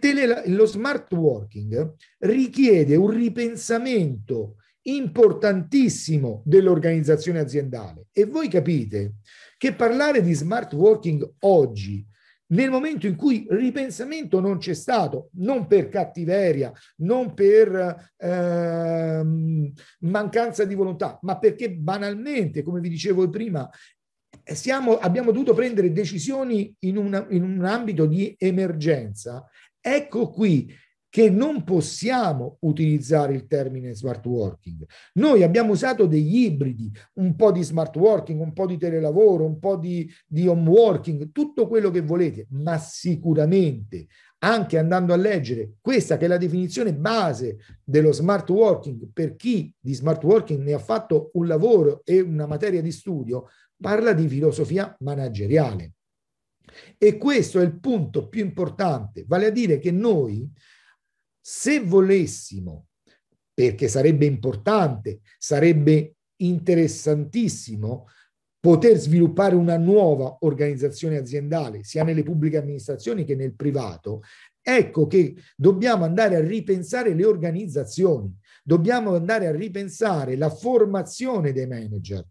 tele, lo smart working richiede un ripensamento importantissimo dell'organizzazione aziendale e voi capite che parlare di smart working oggi nel momento in cui ripensamento non c'è stato, non per cattiveria, non per eh, mancanza di volontà, ma perché banalmente, come vi dicevo prima, eh, siamo, abbiamo dovuto prendere decisioni in, una, in un ambito di emergenza, ecco qui che non possiamo utilizzare il termine smart working. Noi abbiamo usato degli ibridi, un po' di smart working, un po' di telelavoro, un po' di, di home working, tutto quello che volete, ma sicuramente anche andando a leggere questa che è la definizione base dello smart working per chi di smart working ne ha fatto un lavoro e una materia di studio, parla di filosofia manageriale. E questo è il punto più importante, vale a dire che noi se volessimo, perché sarebbe importante, sarebbe interessantissimo poter sviluppare una nuova organizzazione aziendale, sia nelle pubbliche amministrazioni che nel privato, ecco che dobbiamo andare a ripensare le organizzazioni, dobbiamo andare a ripensare la formazione dei manager,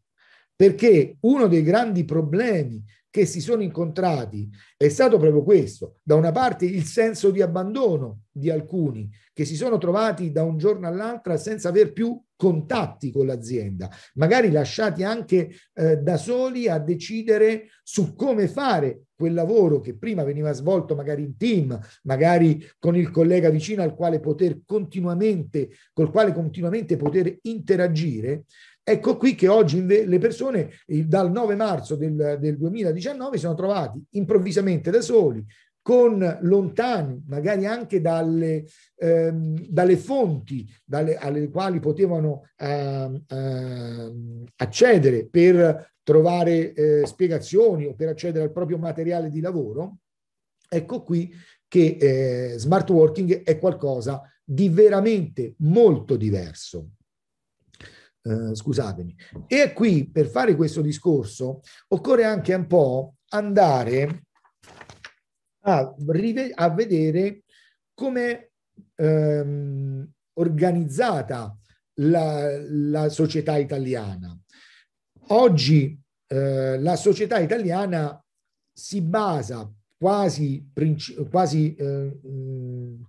perché uno dei grandi problemi che si sono incontrati è stato proprio questo. Da una parte il senso di abbandono di alcuni che si sono trovati da un giorno all'altro senza aver più contatti con l'azienda, magari lasciati anche eh, da soli a decidere su come fare quel lavoro che prima veniva svolto magari in team, magari con il collega vicino al quale poter continuamente, col quale continuamente poter interagire, Ecco qui che oggi le persone dal 9 marzo del, del 2019 sono trovati improvvisamente da soli, con lontani magari anche dalle, ehm, dalle fonti dalle, alle quali potevano eh, eh, accedere per trovare eh, spiegazioni o per accedere al proprio materiale di lavoro, ecco qui che eh, smart working è qualcosa di veramente molto diverso. Eh, scusatemi. E qui, per fare questo discorso, occorre anche un po' andare a, rive- a vedere come ehm, organizzata la, la, società italiana. Oggi eh, la società italiana si basa quasi, quasi eh,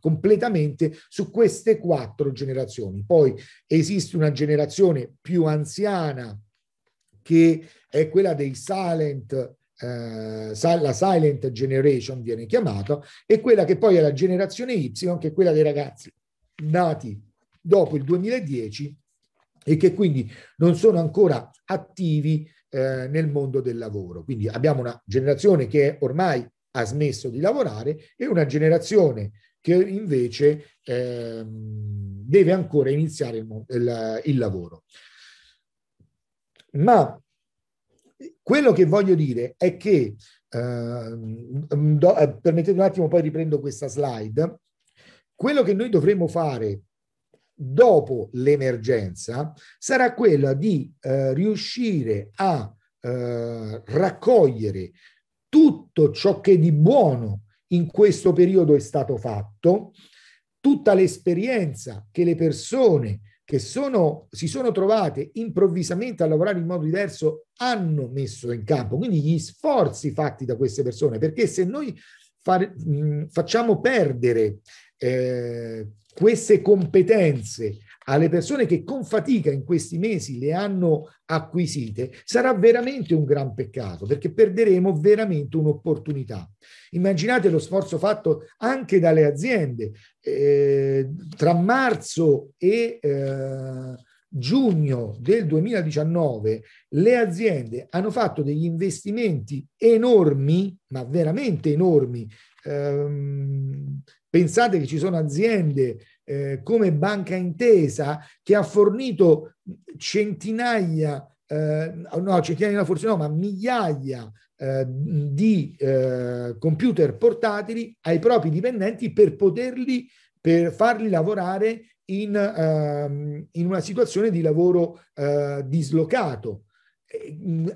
completamente su queste quattro generazioni. Poi esiste una generazione più anziana che è quella dei silent eh, la silent generation viene chiamata, e quella che poi è la generazione Y, che è quella dei ragazzi nati dopo il 2010 e che quindi non sono ancora attivi eh, nel mondo del lavoro. Quindi abbiamo una generazione che ormai ha smesso di lavorare e una generazione che invece eh, deve ancora iniziare il, il, il lavoro. Ma quello che voglio dire è che, ehm, mm, eh, do, permettete un attimo, poi riprendo questa slide, quello che noi dovremo fare dopo l'emergenza sarà quello di eh, riuscire a eh, raccogliere tutto ciò che di buono in questo periodo è stato fatto, tutta l'esperienza che le persone che sono, si sono trovate improvvisamente a lavorare in modo diverso hanno messo in campo, quindi gli sforzi fatti da queste persone, perché se noi far, mh, facciamo perdere eh, queste competenze alle persone che con fatica in questi mesi le hanno acquisite, sarà veramente un gran peccato perché perderemo veramente un'opportunità. Immaginate lo sforzo fatto anche dalle aziende eh, tra marzo e eh, giugno del 2019 le aziende hanno fatto degli investimenti enormi, ma veramente enormi. Ehm, pensate che ci sono aziende eh, come Banca Intesa che ha fornito centinaia, eh, no centinaia forse no, ma migliaia eh, di eh, computer portatili ai propri dipendenti per poterli, per farli lavorare in, ehm, in una situazione di lavoro eh, dislocato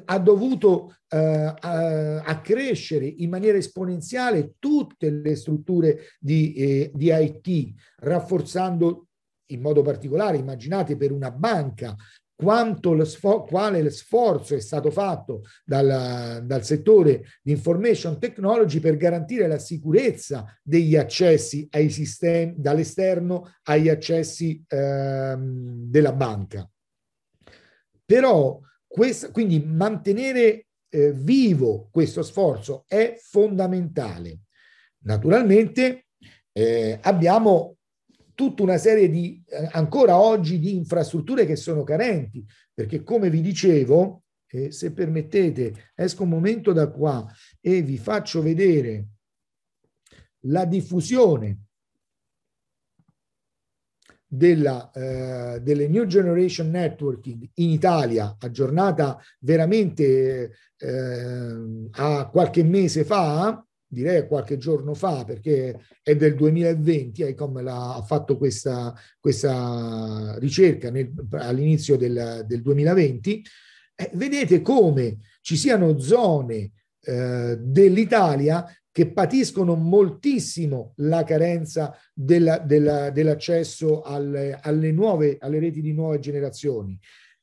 ha dovuto eh, accrescere in maniera esponenziale tutte le strutture di, eh, di IT, rafforzando in modo particolare, immaginate per una banca, quanto lo sfor- quale sforzo è stato fatto dalla, dal settore di information technology per garantire la sicurezza degli accessi ai sistemi dall'esterno agli accessi ehm, della banca. Però questa, quindi mantenere eh, vivo questo sforzo è fondamentale. Naturalmente eh, abbiamo tutta una serie di, eh, ancora oggi, di infrastrutture che sono carenti, perché come vi dicevo, eh, se permettete, esco un momento da qua e vi faccio vedere la diffusione della, eh, delle New Generation Networking in Italia, aggiornata veramente eh, a qualche mese fa, direi a qualche giorno fa, perché è del 2020, ICOM ha fatto questa, questa ricerca nel, all'inizio del, del 2020, eh, vedete come ci siano zone eh, dell'Italia che patiscono moltissimo la carenza della, della, dell'accesso alle, alle, nuove, alle reti di nuove generazioni.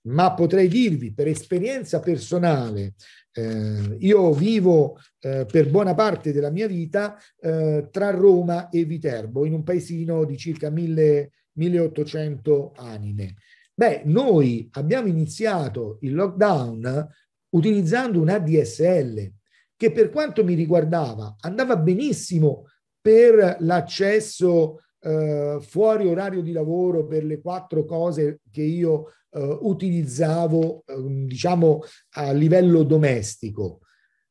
Ma potrei dirvi per esperienza personale, eh, io vivo eh, per buona parte della mia vita eh, tra Roma e Viterbo, in un paesino di circa 1000, 1800 anime. Beh, noi abbiamo iniziato il lockdown utilizzando un ADSL, che per quanto mi riguardava andava benissimo per l'accesso eh, fuori orario di lavoro per le quattro cose che io eh, utilizzavo, eh, diciamo, a livello domestico.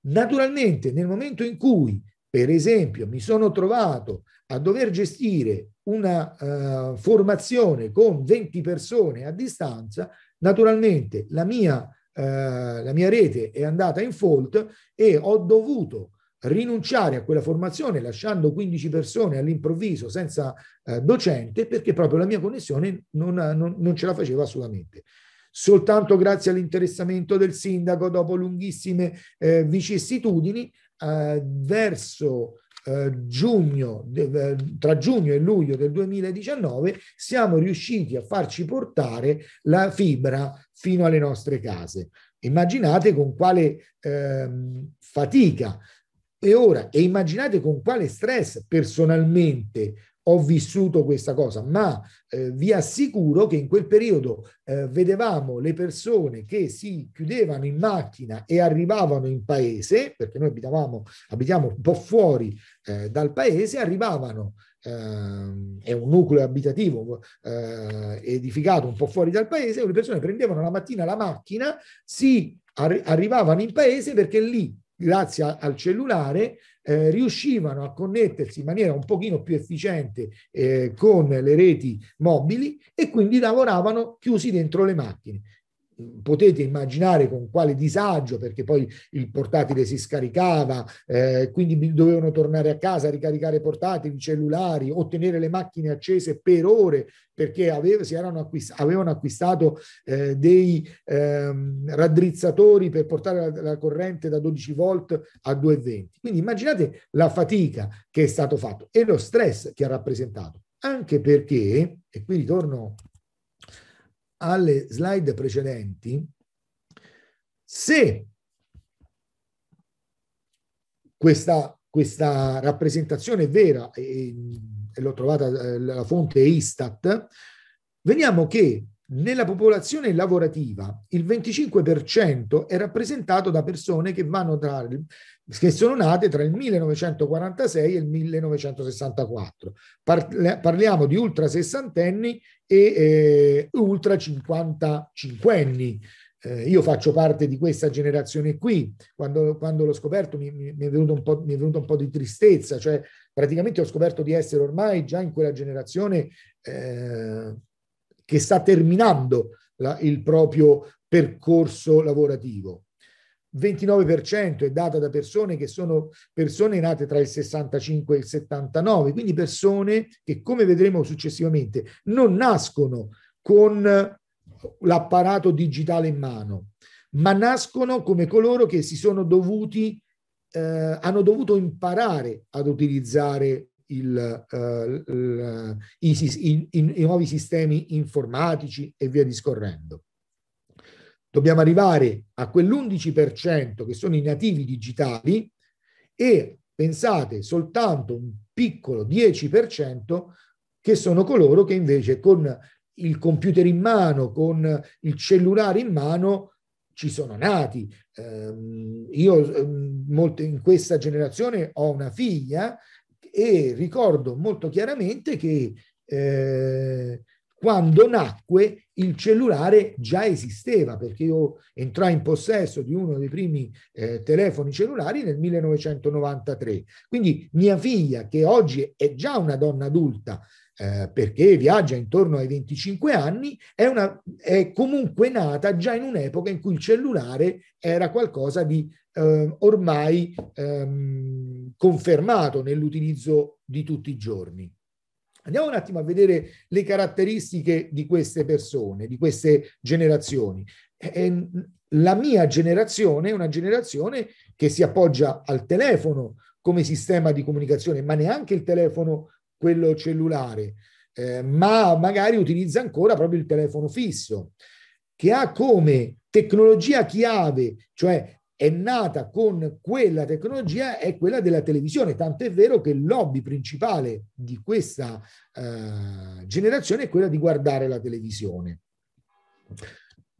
Naturalmente, nel momento in cui, per esempio, mi sono trovato a dover gestire una eh, formazione con 20 persone a distanza, naturalmente la mia eh, la mia rete è andata in fault e ho dovuto rinunciare a quella formazione lasciando 15 persone all'improvviso senza eh, docente perché proprio la mia connessione non, non, non ce la faceva assolutamente soltanto grazie all'interessamento del sindaco dopo lunghissime eh, vicissitudini eh, verso eh, giugno, eh, tra giugno e luglio del 2019 siamo riusciti a farci portare la fibra fino alle nostre case. Immaginate con quale eh, fatica e ora e immaginate con quale stress personalmente ho vissuto questa cosa, ma eh, vi assicuro che in quel periodo eh, vedevamo le persone che si chiudevano in macchina e arrivavano in paese, perché noi abitavamo, abitiamo un po' fuori eh, dal paese, arrivavano, ehm, è un nucleo abitativo eh, edificato un po' fuori dal paese, le persone prendevano la mattina la macchina, si arri- arrivavano in paese perché lì, grazie al cellulare, eh, riuscivano a connettersi in maniera un pochino più efficiente eh, con le reti mobili e quindi lavoravano chiusi dentro le macchine potete immaginare con quale disagio, perché poi il portatile si scaricava, eh, quindi dovevano tornare a casa, ricaricare portatili, cellulari, ottenere le macchine accese per ore, perché aveva, acquist- avevano acquistato eh, dei ehm, raddrizzatori per portare la, la, corrente da 12 volt a 220. Quindi immaginate la fatica che è stato fatto e lo stress che ha rappresentato, anche perché, e qui ritorno alle slide precedenti, se questa, questa rappresentazione è vera e, l'ho trovata eh, la fonte Istat, vediamo che nella popolazione lavorativa il 25% è rappresentato da persone che, vanno tra, che, sono nate tra il 1946 e il 1964. parliamo di ultra sessantenni e eh, ultra cinquantacinquenni. Eh, io faccio parte di questa generazione qui. Quando, quando l'ho scoperto mi, mi, è mi, è venuta un po' di tristezza, cioè praticamente ho scoperto di essere ormai già in quella generazione eh, che sta terminando la, il proprio percorso lavorativo. 29% è data da persone che sono persone nate tra il 65 e il 79, quindi persone che, come vedremo successivamente, non nascono con l'apparato digitale in mano, ma nascono come coloro che si sono dovuti, eh, hanno dovuto imparare ad utilizzare il, uh, eh, il, i, i, i nuovi sistemi informatici e via discorrendo. Dobbiamo arrivare a quell'11% che sono i nativi digitali e pensate soltanto un piccolo 10% che sono coloro che invece con il computer in mano, con il cellulare in mano, ci sono nati. Eh, io eh, in questa generazione ho una figlia e ricordo molto chiaramente che eh, quando nacque il cellulare già esisteva, perché io entrai in possesso di uno dei primi eh, telefoni cellulari nel 1993. Quindi mia figlia, che oggi è già una donna adulta, eh, perché viaggia intorno ai 25 anni, è, una, è comunque nata già in un'epoca in cui il cellulare era qualcosa di eh, ormai ehm, confermato nell'utilizzo di tutti i giorni. Andiamo un attimo a vedere le caratteristiche di queste persone, di queste generazioni. la mia generazione è una generazione che si appoggia al telefono come sistema di comunicazione, ma neanche il telefono quello cellulare, eh, ma magari utilizza ancora proprio il telefono fisso, che ha come tecnologia chiave, cioè è nata con quella tecnologia, è quella della televisione, tant'è vero che il lobby principale di questa eh, generazione è quella di guardare la televisione.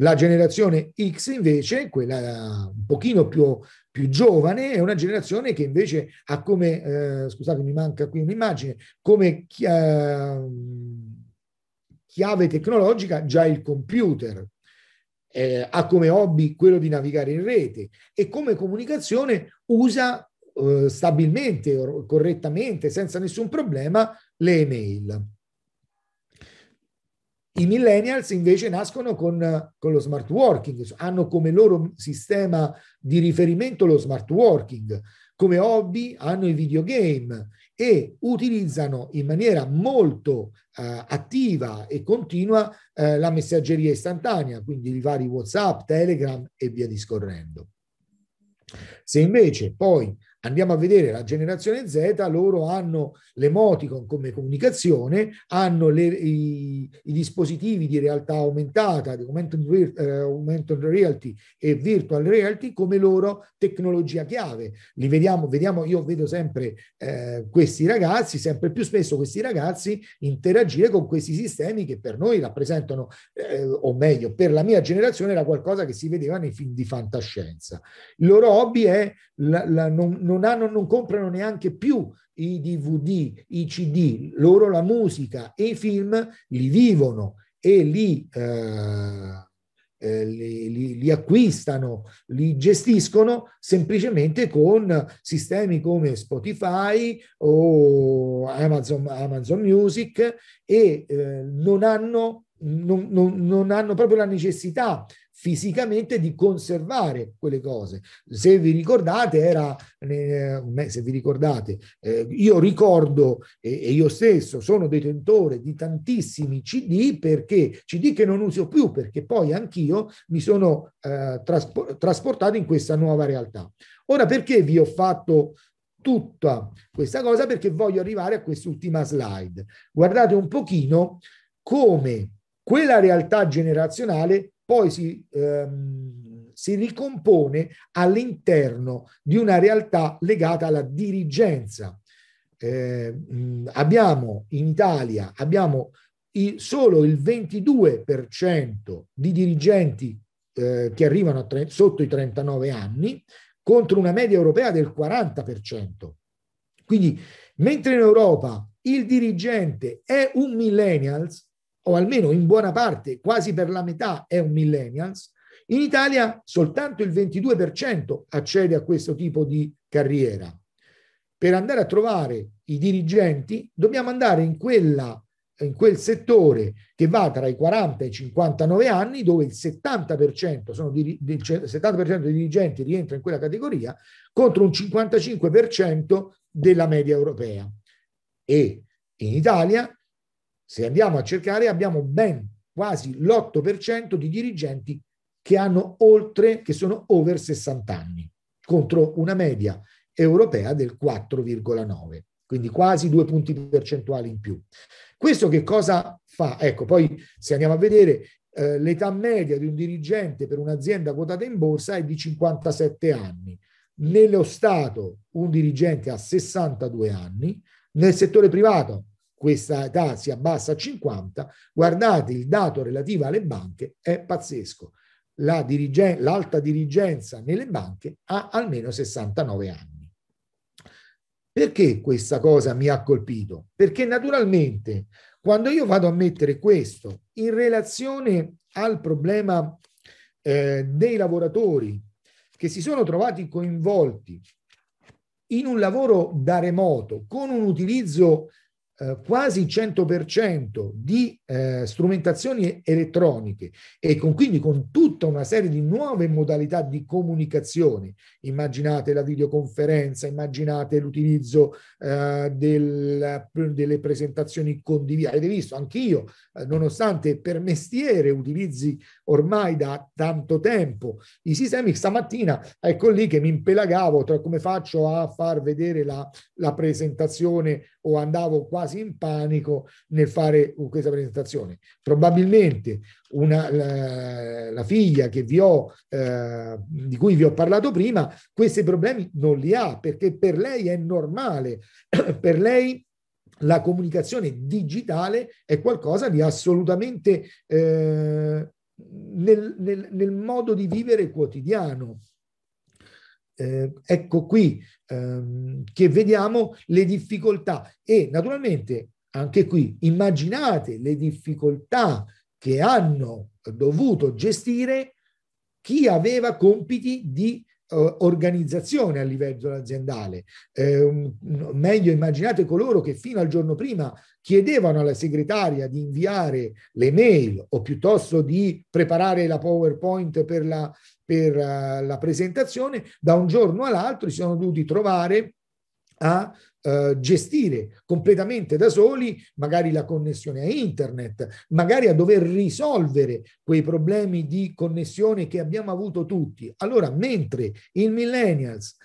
La generazione X invece, quella un pochino più più giovane e una generazione che invece ha come, eh, scusate mi manca qui un'immagine, come chi, eh, chiave tecnologica già il computer, eh, ha come hobby quello di navigare in rete e come comunicazione usa eh, stabilmente, correttamente, senza nessun problema, le email. I millennials invece nascono con, con, lo smart working, hanno come loro sistema di riferimento lo smart working, come hobby hanno i videogame e utilizzano in maniera molto eh, attiva e continua eh, la messaggeria istantanea, quindi i vari WhatsApp, Telegram e via discorrendo. Se invece poi andiamo a vedere la generazione Z, loro hanno l'emoticon come comunicazione, hanno le, i, i, dispositivi di realtà aumentata, di augmented, eh, augmented, reality e virtual reality come loro tecnologia chiave. Li vediamo, vediamo io vedo sempre eh, questi ragazzi, sempre più spesso questi ragazzi interagire con questi sistemi che per noi rappresentano, eh, o meglio, per la mia generazione era qualcosa che si vedeva nei film di fantascienza. Il loro hobby è la, la non, non un anno non comprano neanche più i DVD, i CD, loro la musica e i film li vivono e li, eh, eh, li, li, li, acquistano, li gestiscono semplicemente con sistemi come Spotify o Amazon, Amazon Music e eh, non hanno non, non, non, hanno proprio la necessità fisicamente di conservare quelle cose. Se vi ricordate, era, se vi ricordate, eh, io ricordo e io stesso sono detentore di tantissimi CD perché CD che non uso più perché poi anch'io mi sono eh, trasportato in questa nuova realtà. Ora perché vi ho fatto tutta questa cosa? Perché voglio arrivare a quest'ultima slide. Guardate un pochino come quella realtà generazionale poi si, ehm, si ricompone all'interno di una realtà legata alla dirigenza. Eh, mm, abbiamo in Italia abbiamo il, solo il 22% di dirigenti eh, che arrivano tre, sotto i 39 anni contro una media europea del 40%. Quindi mentre in Europa il dirigente è un millennials, o almeno in buona parte, quasi per la metà, è un millennials, in Italia soltanto il 22% accede a questo tipo di carriera. Per andare a trovare i dirigenti dobbiamo andare in, quella, in quel settore che va tra i 40 e i 59 anni, dove il 70%, sono diri, 70% dei dirigenti rientra in quella categoria, contro un 55% della media europea. E in Italia se andiamo a cercare, abbiamo ben quasi l'8% di dirigenti che hanno oltre, che sono over 60 anni, contro una media europea del 4,9, quindi quasi due punti percentuali in più. Questo che cosa fa? Ecco, poi se andiamo a vedere eh, l'età media di un dirigente per un'azienda quotata in borsa è di 57 anni. Nello Stato un dirigente ha 62 anni, nel settore privato questa età si abbassa a 50, guardate il dato relativo alle banche è pazzesco. La dirigen- l'alta dirigenza nelle banche ha almeno 69 anni. Perché questa cosa mi ha colpito? Perché naturalmente quando io vado a mettere questo in relazione al problema eh, dei lavoratori che si sono trovati coinvolti in un lavoro da remoto con un utilizzo eh, quasi il 100% di eh, strumentazioni elettroniche e con, quindi con tutta una serie di nuove modalità di comunicazione. Immaginate la videoconferenza, immaginate l'utilizzo eh, del, delle presentazioni condivise. Avete visto, anch'io, eh, nonostante per mestiere utilizzi ormai da tanto tempo i sistemi, stamattina ecco lì che mi impelagavo tra come faccio a far vedere la, la presentazione o andavo quasi quasi in panico nel fare uh, questa presentazione. Probabilmente una, la, la, figlia ho, eh, di cui vi ho parlato prima, questi problemi non li ha perché per lei è normale, [CLEARS THROAT] per lei la comunicazione digitale è qualcosa di assolutamente eh, nel, nel, nel modo di vivere quotidiano. Eh, ecco qui ehm, che vediamo le difficoltà e naturalmente anche qui immaginate le difficoltà che hanno dovuto gestire chi aveva compiti di organizzazione a livello aziendale. Eh, meglio immaginate coloro che fino al giorno prima chiedevano alla segretaria di inviare le mail o piuttosto di preparare la PowerPoint per la, per, uh, la presentazione, da un giorno all'altro si sono dovuti trovare a eh, gestire completamente da soli magari la connessione a internet, magari a dover risolvere quei problemi di connessione che abbiamo avuto tutti. Allora, mentre il millennials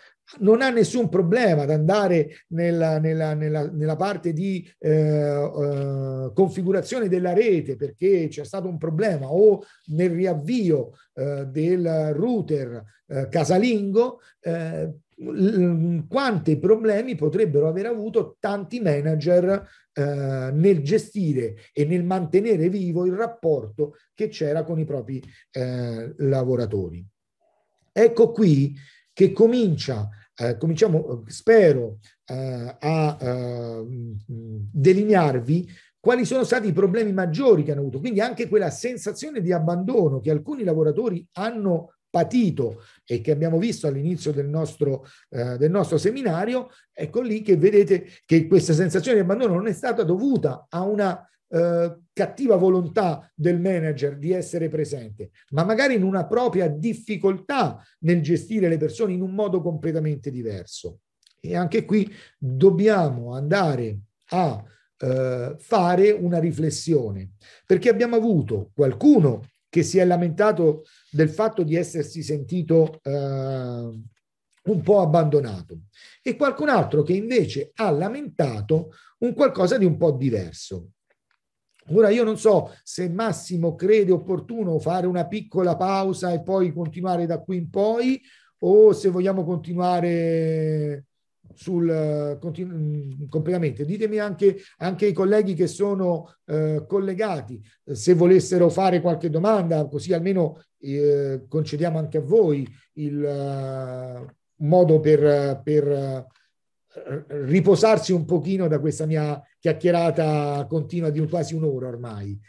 non ha nessun problema ad andare nella, nella, nella, nella parte di eh, eh, configurazione della rete perché c'è stato un problema o nel riavvio eh, del router eh, casalingo, eh, quanti problemi potrebbero aver avuto tanti manager eh, nel gestire e nel mantenere vivo il rapporto che c'era con i propri eh, lavoratori. Ecco qui che comincia, eh, cominciamo, spero, eh, a eh, delinearvi quali sono stati i problemi maggiori che hanno avuto, quindi anche quella sensazione di abbandono che alcuni lavoratori hanno patito e che abbiamo visto all'inizio del nostro, eh, del nostro seminario, ecco lì che vedete che questa sensazione di abbandono non è stata dovuta a una eh, cattiva volontà del manager di essere presente, ma magari in una propria difficoltà nel gestire le persone in un modo completamente diverso. E anche qui dobbiamo andare a eh, fare una riflessione, perché abbiamo avuto qualcuno che si è lamentato del fatto di essersi sentito eh, un po' abbandonato e qualcun altro che invece ha lamentato un qualcosa di un po' diverso. Ora io non so se Massimo crede opportuno fare una piccola pausa e poi continuare da qui in poi o se vogliamo continuare sul eh, continu- mm, completamente. Ditemi anche, anche i colleghi che sono eh, collegati eh, se volessero fare qualche domanda, così almeno eh, concediamo anche a voi il uh, modo per, per uh, riposarsi un pochino da questa mia chiacchierata continua di quasi un'ora ormai.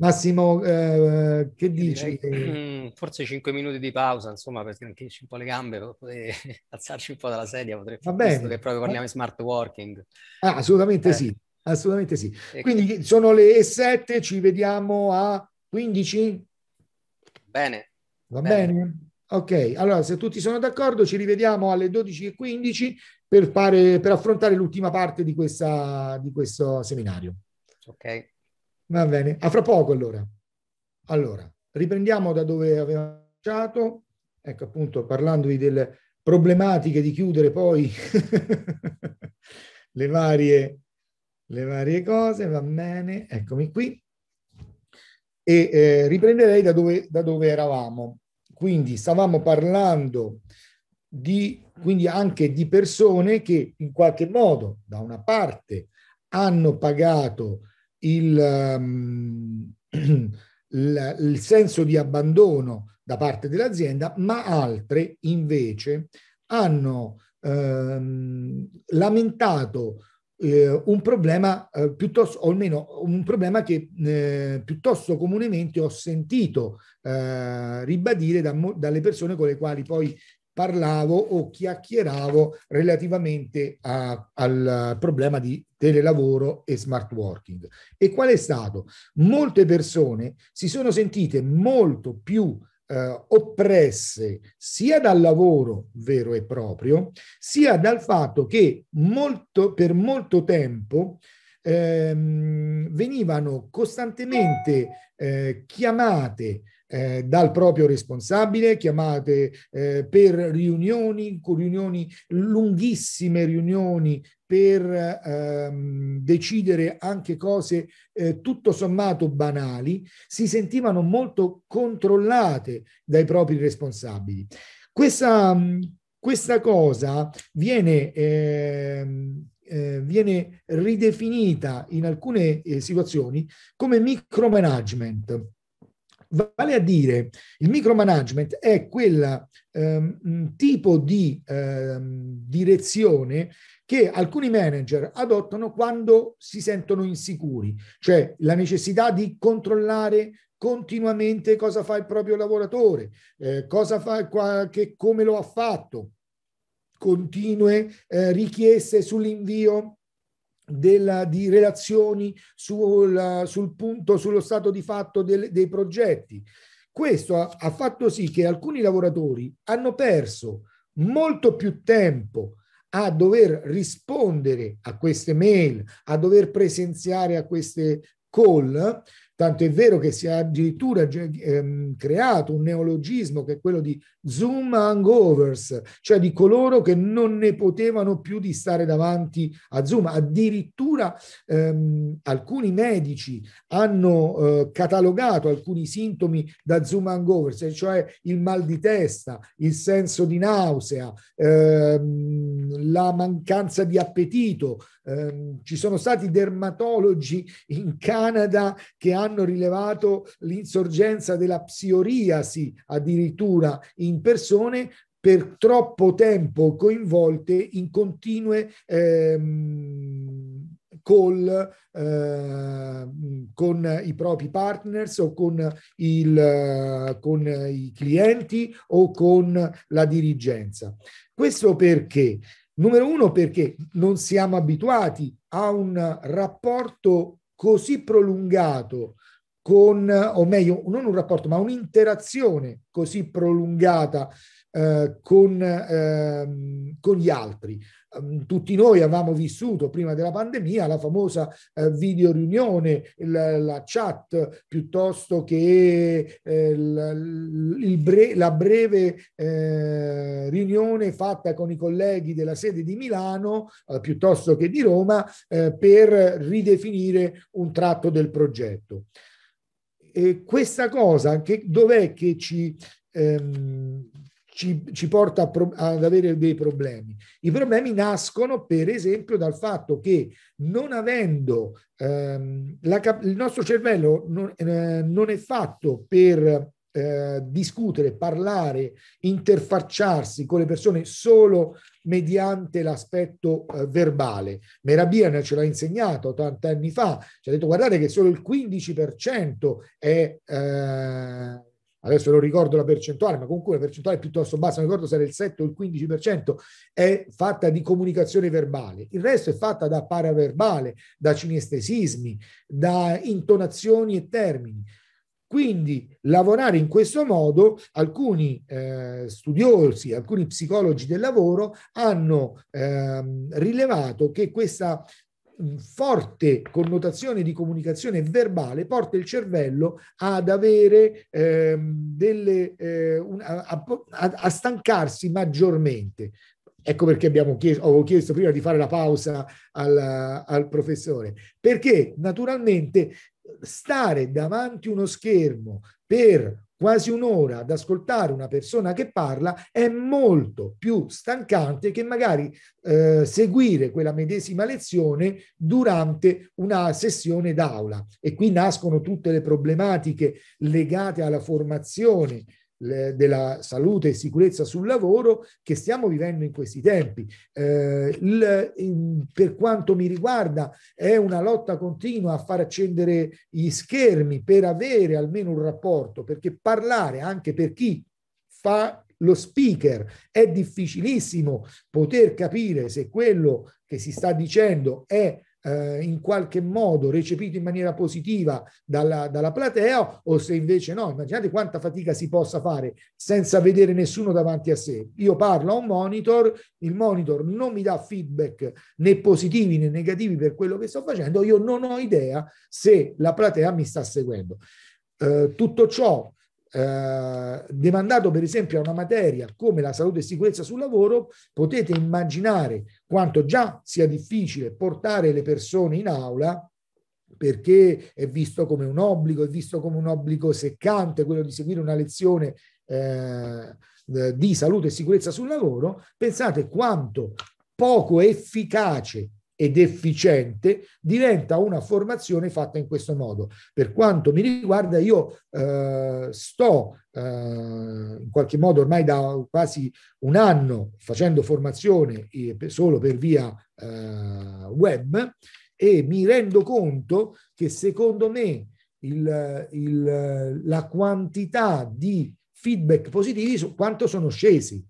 Massimo, eh, che dici? Mm, forse 5 minuti di pausa, insomma, per tranquillarci un po' le gambe, [LAUGHS] per alzarci un po' dalla sedia, potrebbe Va bene. visto che proprio parliamo ah. di smart working. Ah, assolutamente eh. sì, assolutamente sì. E Quindi sono le 7, ci vediamo a 15? Bene. Va bene. bene? Ok, allora se tutti sono d'accordo ci rivediamo alle 12.15 per, per affrontare l'ultima parte di, questa, di questo seminario. Ok. Va bene, a fra poco allora. Allora, riprendiamo da dove avevamo lasciato, ecco appunto parlandovi delle problematiche di chiudere poi [LAUGHS] le, varie, le varie cose, va bene, eccomi qui. E eh, riprenderei da dove, da dove eravamo. Quindi stavamo parlando di, quindi anche di persone che in qualche modo, da una parte, hanno pagato il, um, ehm, il, [CLEARS THROAT] il senso di abbandono da parte dell'azienda, ma altre invece hanno ehm, lamentato eh, un problema eh, piuttosto, o almeno un problema che eh, piuttosto comunemente ho sentito eh, ribadire da, dalle persone con le quali poi parlavo o chiacchieravo relativamente a, al problema di telelavoro e smart working. E qual è stato? Molte persone si sono sentite molto più eh, oppresse sia dal lavoro vero e proprio, sia dal fatto che molto, per molto tempo ehm, venivano costantemente eh, chiamate eh, dal proprio responsabile, chiamate eh, per riunioni, riunioni, lunghissime riunioni per ehm, decidere anche cose eh, tutto sommato banali, si sentivano molto controllate dai propri responsabili. Questa, mm, questa cosa viene ehm, eh, viene ridefinita in alcune eh, situazioni come micromanagement. Vale a dire, il micromanagement è quel ehm, tipo di ehm, direzione che alcuni manager adottano quando si sentono insicuri, cioè la necessità di controllare continuamente cosa fa il proprio lavoratore, eh, cosa fa, qua, che, come lo ha fatto, continue eh, richieste sull'invio della, di relazioni sul, sul, punto, sullo stato di fatto del, dei progetti. Questo ha, ha fatto sì che alcuni lavoratori hanno perso molto più tempo a dover rispondere a queste mail, a dover presenziare a queste call, Tanto è vero che si è addirittura ehm, creato un neologismo che è quello di Zoom hangovers, cioè di coloro che non ne potevano più di stare davanti a Zoom. Addirittura ehm, alcuni medici hanno eh, catalogato alcuni sintomi da Zoom hangovers, cioè il mal di testa, il senso di nausea, ehm, la mancanza di appetito, ehm, ci sono stati dermatologi in Canada che hanno rilevato l'insorgenza della psoriasi addirittura in persone per troppo tempo coinvolte in continue ehm, call eh, con i propri partners o con, il, con i clienti o con la dirigenza. Questo perché? Numero uno perché non siamo abituati a un rapporto così prolungato con, o meglio, non un rapporto, ma un'interazione così prolungata eh, con, eh, con gli altri. Ehm, tutti noi avevamo vissuto prima della pandemia, la famosa eh, video riunione, la, la chat piuttosto che eh, il, bre, la breve eh, riunione fatta con i colleghi della sede di Milano eh, piuttosto che di Roma eh, per ridefinire un tratto del progetto. E questa cosa che, dov'è che ci, ehm, ci, ci porta a pro, ad avere dei problemi. I problemi nascono, per esempio, dal fatto che non avendo ehm, la, il nostro cervello non, eh, non è fatto per eh, discutere, parlare, interfacciarsi con le persone solo mediante l'aspetto eh, verbale. Merabian ce l'ha insegnato 80 anni fa, ci ha detto guardate che solo il 15% è eh, adesso non ricordo la percentuale, ma comunque la percentuale è piuttosto bassa, non ricordo se era il 7 o il 15%, è fatta di comunicazione verbale. Il resto è fatta da paraverbale, da cinestesismi, da intonazioni e termini. Quindi lavorare in questo modo, alcuni eh, studiosi, alcuni psicologi del lavoro hanno eh, rilevato che questa forte connotazione di comunicazione verbale porta il cervello ad avere ehm, delle, eh, un, a, a, a stancarsi maggiormente. Ecco perché abbiamo chiesto, avevo chiesto prima di fare la pausa al, al, professore, perché naturalmente stare davanti uno schermo per quasi un'ora ad ascoltare una persona che parla è molto più stancante che magari eh, seguire quella medesima lezione durante una sessione d'aula. E qui nascono tutte le problematiche legate alla formazione della salute e sicurezza sul lavoro che stiamo vivendo in questi tempi. Eh, il, in, per quanto mi riguarda è una lotta continua a far accendere gli schermi per avere almeno un rapporto, perché parlare anche per chi fa lo speaker è difficilissimo poter capire se quello che si sta dicendo è eh, in qualche modo recepito in maniera positiva dalla, dalla platea o se invece no. Immaginate quanta fatica si possa fare senza vedere nessuno davanti a sé. Io parlo a un monitor, il monitor non mi dà feedback né positivi né negativi per quello che sto facendo, io non ho idea se la platea mi sta seguendo. Eh, tutto ciò eh, demandato per esempio a una materia come la salute e sicurezza sul lavoro, potete immaginare quanto già sia difficile portare le persone in aula perché è visto come un obbligo, è visto come un obbligo seccante quello di seguire una lezione eh, di salute e sicurezza sul lavoro, pensate quanto poco efficace ed efficiente diventa una formazione fatta in questo modo. Per quanto mi riguarda, io eh, sto eh, in qualche modo ormai da quasi un anno facendo formazione eh, solo per via eh, web e mi rendo conto che secondo me il, il, la quantità di feedback positivi su quanto sono scesi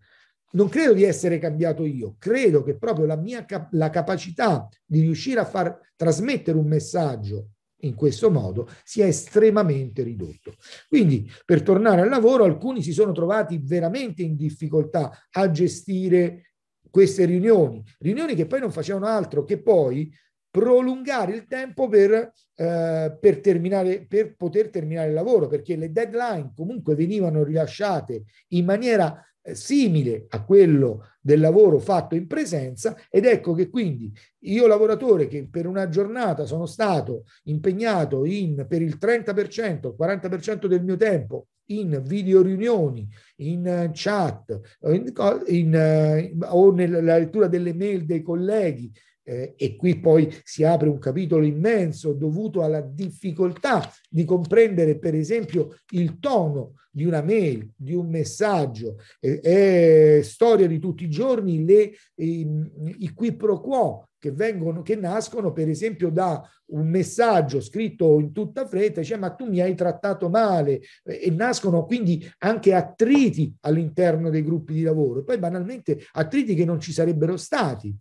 non credo di essere cambiato io, credo che proprio la mia cap- la capacità di riuscire a far trasmettere un messaggio in questo modo sia estremamente ridotto. Quindi per tornare al lavoro alcuni si sono trovati veramente in difficoltà a gestire queste riunioni, riunioni che poi non facevano altro che poi prolungare il tempo per, eh, per, terminare, per poter terminare il lavoro, perché le deadline comunque venivano rilasciate in maniera eh, simile a quello del lavoro fatto in presenza ed ecco che quindi io lavoratore che per una giornata sono stato impegnato in, per il 30%, il 40% del mio tempo in video riunioni, in eh, chat in, in, eh, o nella lettura delle mail dei colleghi eh, e qui poi si apre un capitolo immenso dovuto alla difficoltà di comprendere, per esempio, il tono di una mail, di un messaggio. Eh, è storia di tutti i giorni le, ehm, i, i qui pro quo che, vengono, che nascono per esempio da un messaggio scritto in tutta fretta, dice ma tu mi hai trattato male eh, e nascono quindi anche attriti all'interno dei gruppi di lavoro, poi banalmente attriti che non ci sarebbero stati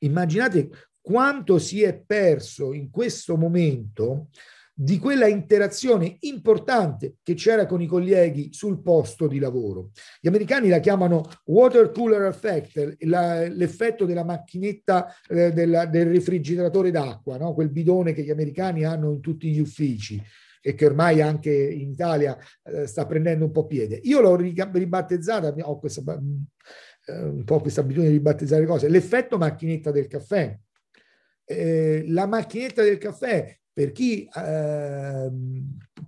Immaginate quanto si è perso in questo momento di quella interazione importante che c'era con i colleghi sul posto di lavoro. Gli americani la chiamano water cooler effect, la, l'effetto della macchinetta eh, della, del refrigeratore d'acqua, no? quel bidone che gli americani hanno in tutti gli uffici e che ormai anche in Italia eh, sta prendendo un po' piede. Io l'ho ribattezzata, ho questa mm, eh, un po' questa abitudine di battezzare cose, l'effetto macchinetta del caffè. Eh, la macchinetta del caffè, per chi eh,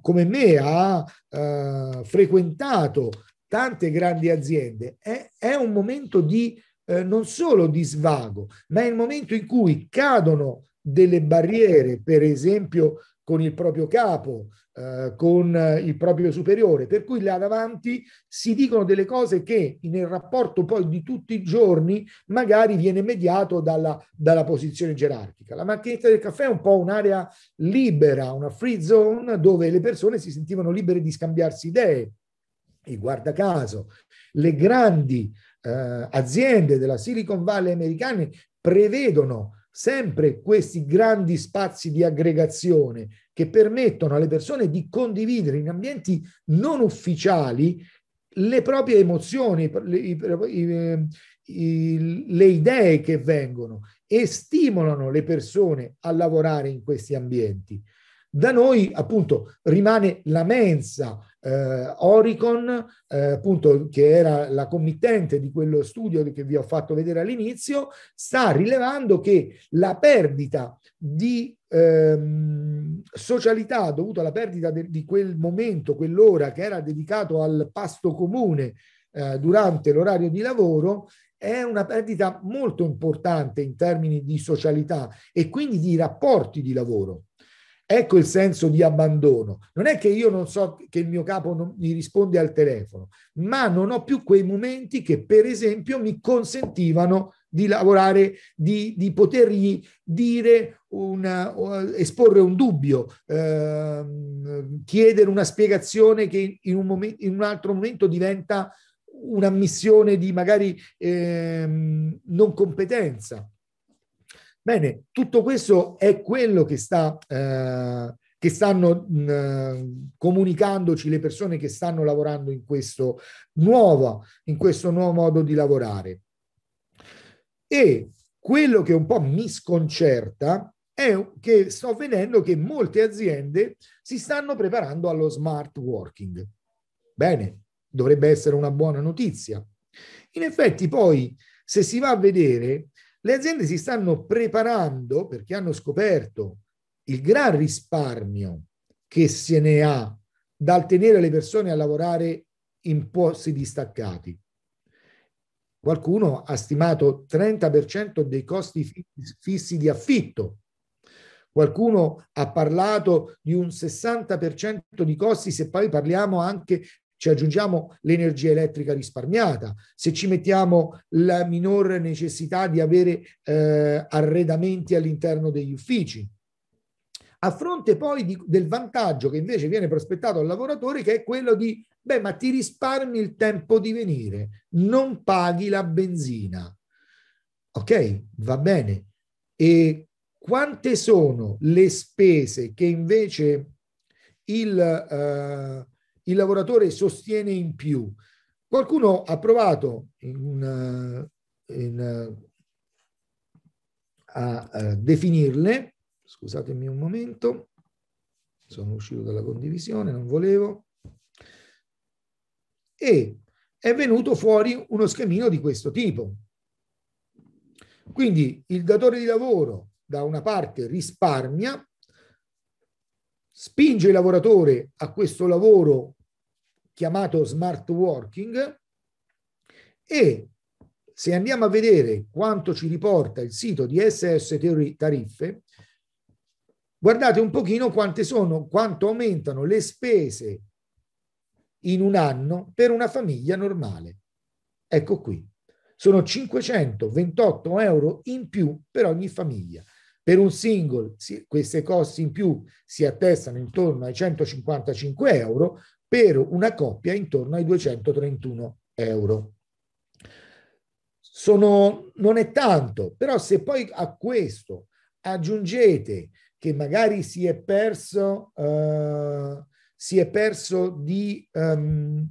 come me ha eh, frequentato tante grandi aziende, è, è un momento di eh, non solo di svago, ma è il momento in cui cadono delle barriere, per esempio con il proprio capo, eh, con eh, il proprio superiore, per cui là davanti si dicono delle cose che nel rapporto poi di tutti i giorni magari viene mediato dalla, dalla posizione gerarchica. La macchinetta del caffè è un po' un'area libera, una free zone dove le persone si sentivano libere di scambiarsi idee. E guarda caso, le grandi eh, aziende della Silicon Valley americane prevedono sempre questi grandi spazi di aggregazione che permettono alle persone di condividere in ambienti non ufficiali le proprie emozioni, le, i, i, eh, le idee che vengono e stimolano le persone a lavorare in questi ambienti. Da noi appunto rimane la mensa eh, Oricon, eh, appunto, che era la committente di quello studio che vi ho fatto vedere all'inizio, sta rilevando che la perdita di ehm, socialità dovuta alla perdita de- di quel momento, quell'ora che era dedicato al pasto comune eh, durante l'orario di lavoro, è una perdita molto importante in termini di socialità e quindi di rapporti di lavoro. Ecco il senso di abbandono. Non è che io non so che il mio capo non mi risponde al telefono, ma non ho più quei momenti che, per esempio, mi consentivano di lavorare, di, di potergli dire, una, esporre un dubbio, eh, chiedere una spiegazione che in un, momento, in un altro momento diventa un'ammissione di magari eh, non competenza. Bene, tutto questo è quello che, sta, eh, che stanno mh, mm, comunicandoci le persone che stanno lavorando in questo, nuovo, in questo nuovo modo di lavorare. E quello che un po' mi sconcerta è che sto vedendo che molte aziende si stanno preparando allo smart working. Bene, dovrebbe essere una buona notizia. In effetti poi, se si va a vedere, le aziende si stanno preparando perché hanno scoperto il gran risparmio che se ne ha dal tenere le persone a lavorare in posti distaccati. Qualcuno ha stimato 30% dei costi fissi di affitto. Qualcuno ha parlato di un 60% di costi se poi parliamo anche ci aggiungiamo l'energia elettrica risparmiata, se ci mettiamo la minor necessità di avere eh, arredamenti all'interno degli uffici. A fronte poi di, del vantaggio che invece viene prospettato al lavoratore, che è quello di, beh, ma ti risparmi il tempo di venire, non paghi la benzina. Ok, va bene. E quante sono le spese che invece il, eh, il lavoratore sostiene in più. Qualcuno ha provato in, in, a, a definirle, scusatemi un momento, sono uscito dalla condivisione, non volevo, e è venuto fuori uno schemino di questo tipo. Quindi il datore di lavoro da una parte risparmia, spinge il lavoratore a questo lavoro chiamato smart working e se andiamo a vedere quanto ci riporta il sito di SS Tariffe, guardate un pochino quante sono, quanto aumentano le spese in un anno per una famiglia normale. Ecco qui, sono 528 euro in più per ogni famiglia. Per un single queste costi in più si attestano intorno ai 155 euro, per una coppia intorno ai 231 euro. Sono, non è tanto, però se poi a questo aggiungete che magari si è perso, eh, si è perso di, um,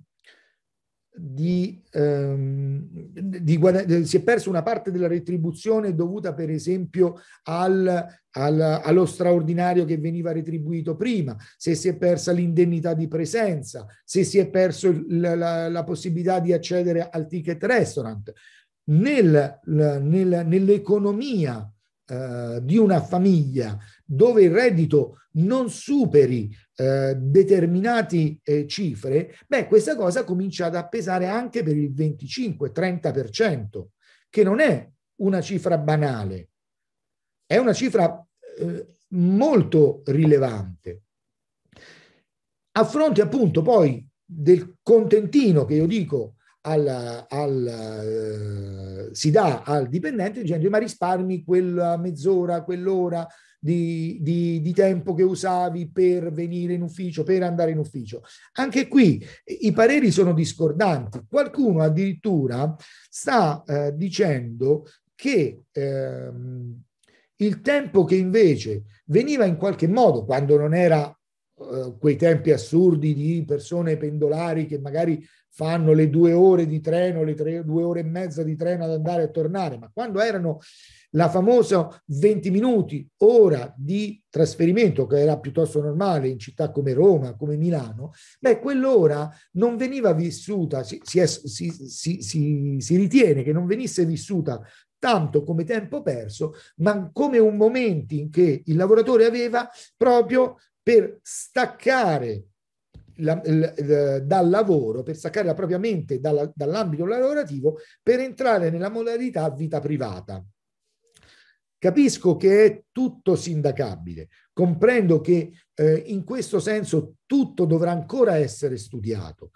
di, ehm, di si è persa una parte della retribuzione dovuta per esempio al, al, allo straordinario che veniva retribuito prima, se si è persa l'indennità di presenza, se si è perso la, la, la possibilità di accedere al ticket restaurant. Nel, nel, nell'economia eh, di una famiglia dove il reddito non superi eh, determinate eh, cifre, beh, questa cosa comincia ad appesare anche per il 25-30%, che non è una cifra banale, è una cifra eh, molto rilevante. A fronte appunto poi del contentino che io dico al, al, eh, si dà al dipendente dicendo ma risparmi quella mezz'ora, quell'ora, di, di, di tempo che usavi per venire in ufficio, per andare in ufficio. Anche qui eh, i pareri sono discordanti. Qualcuno addirittura sta eh, dicendo che ehm, il tempo che invece veniva in qualche modo, quando non era eh, quei tempi assurdi di persone pendolari che magari fanno le due ore di treno, le tre, due ore e mezza di treno ad andare e tornare, ma quando erano la famosa 20 minuti, ora di trasferimento, che era piuttosto normale in città come Roma, come Milano, beh, quell'ora non veniva vissuta, si, si, si, si ritiene che non venisse vissuta tanto come tempo perso, ma come un momento in che il lavoratore aveva proprio per staccare la, la, la, dal lavoro, per staccare la propria mente dalla, dall'ambito lavorativo, per entrare nella modalità vita privata. Capisco che è tutto sindacabile, comprendo che eh, in questo senso tutto dovrà ancora essere studiato,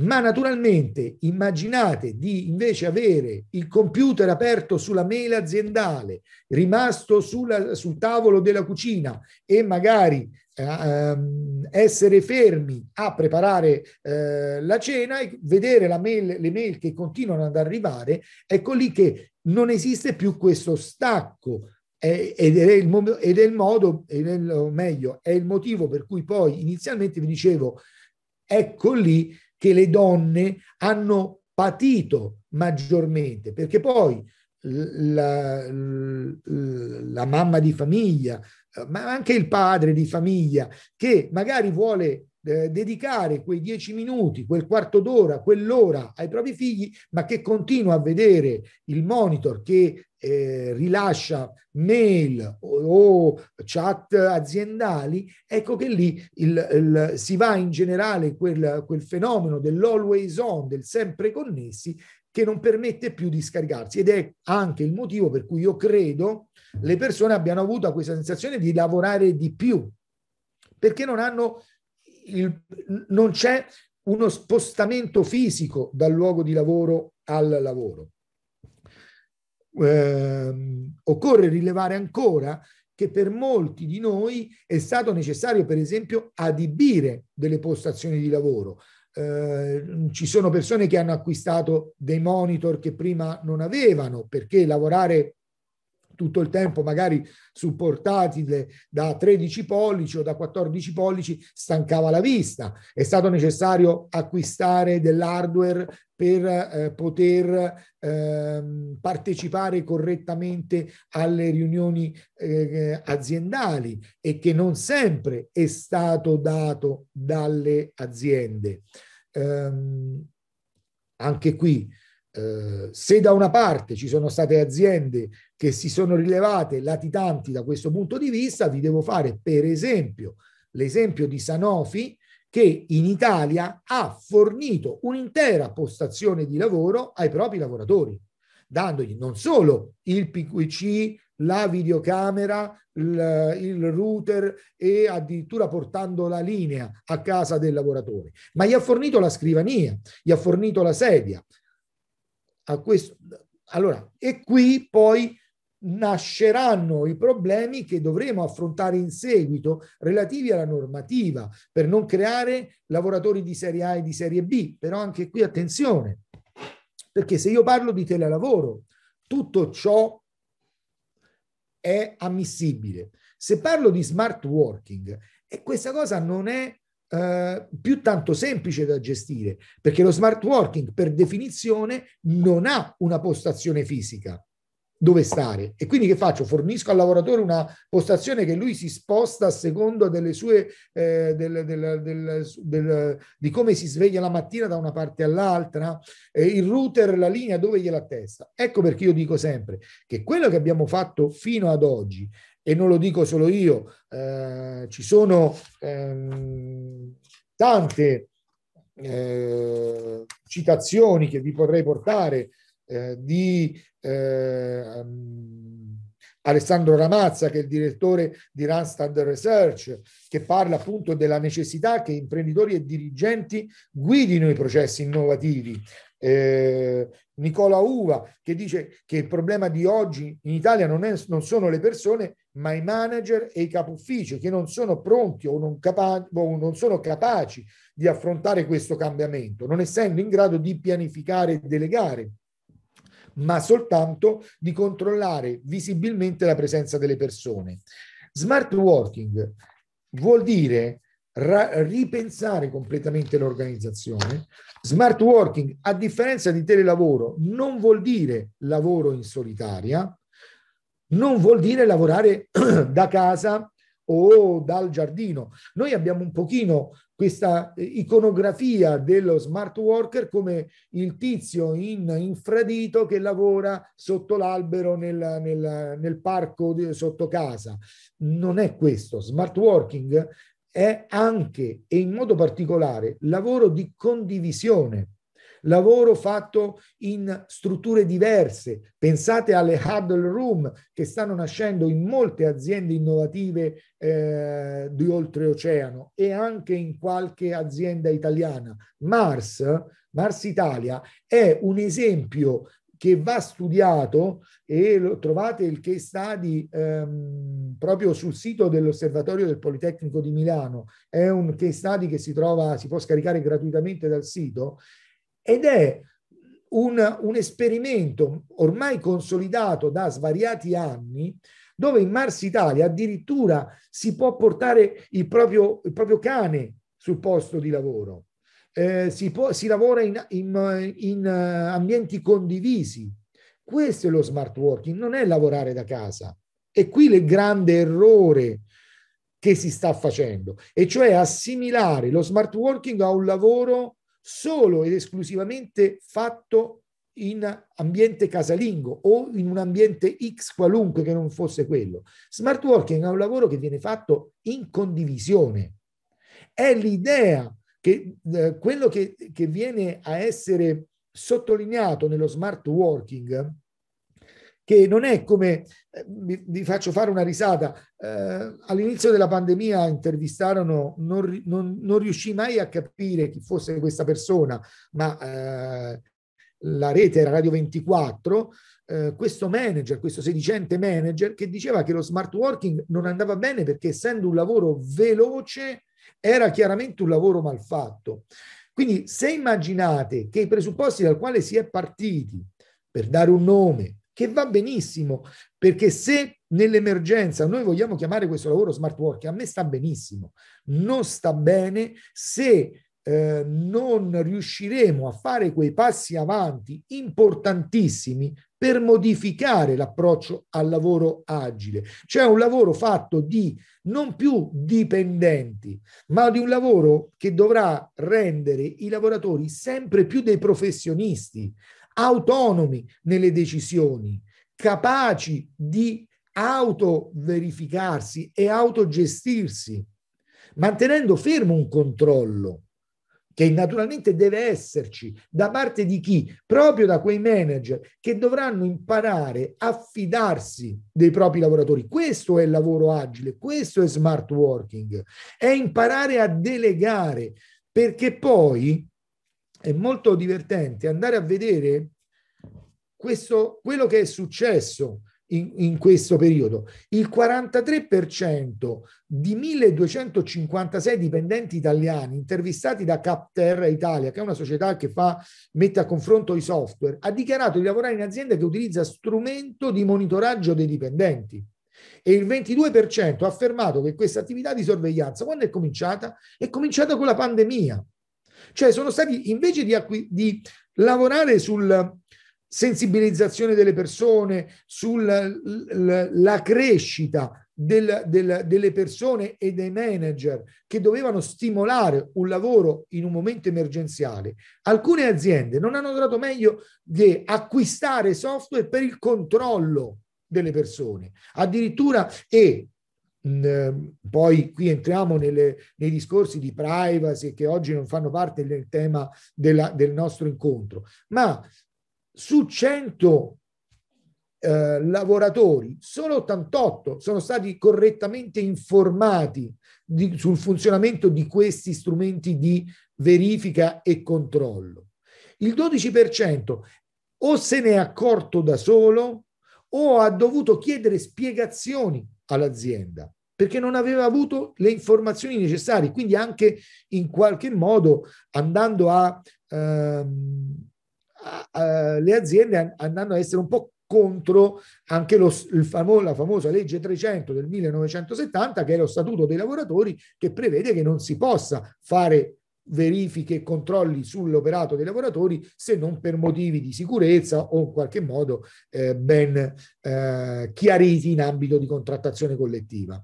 ma naturalmente immaginate di invece avere il computer aperto sulla mail aziendale, rimasto sulla, sul tavolo della cucina e magari Ehm, essere fermi a preparare eh, la cena e vedere la mail, le mail che continuano ad arrivare, ecco lì che non esiste più questo stacco eh, ed, è il, ed è il modo, è il, meglio, è il motivo per cui poi inizialmente vi dicevo, ecco lì che le donne hanno patito maggiormente, perché poi la, la, mamma di famiglia, ma anche il padre di famiglia che magari vuole eh, dedicare quei dieci minuti, quel quarto d'ora, quell'ora ai propri figli, ma che continua a vedere il monitor che eh, rilascia mail o, o, chat aziendali, ecco che lì il, il, si va in generale quel, quel fenomeno dell'always on, del sempre connessi, che non permette più di scaricarsi ed è anche il motivo per cui io credo le persone abbiano avuto questa sensazione di lavorare di più perché non hanno il, non c'è uno spostamento fisico dal luogo di lavoro al lavoro. Eh, occorre rilevare ancora che per molti di noi è stato necessario, per esempio, adibire delle postazioni di lavoro, Ehm, ci sono persone che hanno acquistato dei monitor che prima non avevano perché lavorare tutto il tempo magari su portatile da 13 pollici o da 14 pollici stancava la vista. È stato necessario acquistare dell'hardware per eh, poter eh, partecipare correttamente alle riunioni eh, aziendali e che non sempre è stato dato dalle aziende ehm, anche qui, eh, se da una parte ci sono state aziende che si sono rilevate latitanti da questo punto di vista, vi devo fare per esempio l'esempio di Sanofi che in Italia ha fornito un'intera postazione di lavoro ai propri lavoratori, dandogli non solo il PQC la videocamera, il, il router e addirittura portando la linea a casa del lavoratore. Ma gli ha fornito la scrivania, gli ha fornito la sedia. A questo, allora, e qui poi nasceranno i problemi che dovremo affrontare in seguito relativi alla normativa per non creare lavoratori di serie A e di serie B. Però anche qui attenzione, perché se io parlo di telelavoro, tutto ciò è ammissibile. Se parlo di smart working, e questa cosa non è eh, più tanto semplice da gestire, perché lo smart working per definizione non ha una postazione fisica dove stare. E quindi che faccio? Fornisco al lavoratore una postazione che lui si sposta a secondo delle sue, eh, del, del, del, di come si sveglia la mattina da una parte all'altra, eh, il router, la linea dove gliela attesta. Ecco perché io dico sempre che quello che abbiamo fatto fino ad oggi, e non lo dico solo io, eh, ci sono ehm, tante eh, citazioni che vi potrei portare eh, di eh, mm, Alessandro Ramazza, che è il direttore di Randstad Research, che parla appunto della necessità che imprenditori e dirigenti guidino i processi innovativi. Eh, Nicola Uva che dice che il problema di oggi in Italia non, è, non sono le persone ma i manager e i capuffici che non sono pronti o non, capa- o non sono capaci di affrontare questo cambiamento non essendo in grado di pianificare e delegare ma soltanto di controllare visibilmente la presenza delle persone. Smart working vuol dire ra- ripensare completamente l'organizzazione. Smart working, a differenza di telelavoro, non vuol dire lavoro in solitaria, non vuol dire lavorare [CLEARS THROAT] da casa o dal giardino. Noi abbiamo un pochino questa eh, iconografia dello smart worker come il tizio in infradito che lavora sotto l'albero nel, nel, nel parco di, sotto casa. Non è questo. Smart working è anche e in modo particolare lavoro di condivisione lavoro fatto in strutture diverse. Pensate alle huddle room che stanno nascendo in molte aziende innovative eh, di oltreoceano e anche in qualche azienda italiana. Mars, Mars Italia, è un esempio che va studiato e lo, trovate il case study ehm, proprio sul sito dell'Osservatorio del Politecnico di Milano. È un case study che si trova, si può scaricare gratuitamente dal sito ed è un, un esperimento ormai consolidato da svariati anni dove in Mars Italia addirittura si può portare il proprio, il proprio cane sul posto di lavoro. Eh, si, può, si, lavora in, in, in eh, ambienti condivisi. Questo è lo smart working, non è lavorare da casa. E qui il grande errore che si sta facendo, e cioè assimilare lo smart working a un lavoro solo ed esclusivamente fatto in ambiente casalingo o in un ambiente X qualunque che non fosse quello. Smart working è un lavoro che viene fatto in condivisione. È l'idea che eh, quello che, che viene a essere sottolineato nello smart working che non è come, vi, eh, vi faccio fare una risata, eh, all'inizio della pandemia intervistarono, non, non, non riuscii mai a capire chi fosse questa persona, ma eh, la rete era Radio 24, eh, questo manager, questo sedicente manager che diceva che lo smart working non andava bene perché essendo un lavoro veloce era chiaramente un lavoro mal fatto. Quindi se immaginate che i presupposti dal quale si è partiti per dare un nome, che va benissimo, perché se nell'emergenza noi vogliamo chiamare questo lavoro smart work, a me sta benissimo, non sta bene se eh, non riusciremo a fare quei passi avanti importantissimi per modificare l'approccio al lavoro agile, cioè un lavoro fatto di non più dipendenti, ma di un lavoro che dovrà rendere i lavoratori sempre più dei professionisti, autonomi nelle decisioni, capaci di autoverificarsi e autogestirsi, mantenendo fermo un controllo che naturalmente deve esserci da parte di chi? Proprio da quei manager che dovranno imparare a fidarsi dei propri lavoratori. Questo è il lavoro agile, questo è smart working, è imparare a delegare, perché poi è molto divertente andare a vedere questo, quello che è successo in, in questo periodo. Il 43% di 1256 dipendenti italiani intervistati da Capterra Italia, che è una società che fa, mette a confronto i software, ha dichiarato di lavorare in azienda che utilizza strumento di monitoraggio dei dipendenti e il 22% ha affermato che questa attività di sorveglianza, quando è cominciata? È cominciata con la pandemia. Cioè sono stati, invece di, acqui- di lavorare sulla sensibilizzazione delle persone, sulla crescita del, del, delle persone e dei manager che dovevano stimolare un lavoro in un momento emergenziale, alcune aziende non hanno trovato meglio di acquistare software per il controllo delle persone. Addirittura e Ehm, poi qui entriamo nelle, nei discorsi di privacy che oggi non fanno parte del tema della, del nostro incontro, ma su 100 eh, lavoratori, solo 88 sono stati correttamente informati di, sul funzionamento di questi strumenti di verifica e controllo. Il 12% o se ne è accorto da solo o ha dovuto chiedere spiegazioni all'azienda perché non aveva avuto le informazioni necessarie, quindi anche in qualche modo andando a, ehm, a, a le aziende andando a essere un po' contro anche lo, famo, la famosa legge 300 del 1970 che è lo statuto dei lavoratori che prevede che non si possa fare verifiche e controlli sull'operato dei lavoratori se non per motivi di sicurezza o in qualche modo eh, ben eh, chiariti in ambito di contrattazione collettiva.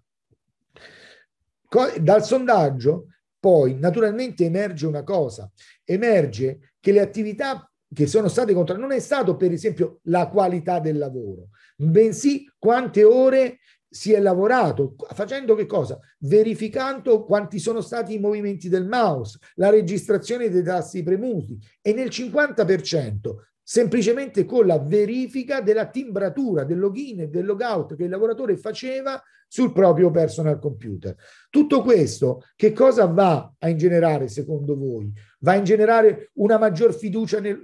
Co- dal sondaggio poi naturalmente emerge una cosa, emerge che le attività che sono state contratte non è stato per esempio la qualità del lavoro, bensì quante ore si è lavorato facendo che cosa? Verificando quanti sono stati i movimenti del mouse, la registrazione dei tasti premuti e nel 50% semplicemente con la verifica della timbratura del login e del logout che il lavoratore faceva sul proprio personal computer. Tutto questo che cosa va a ingenerare secondo voi? Va a ingenerare una maggior fiducia nel,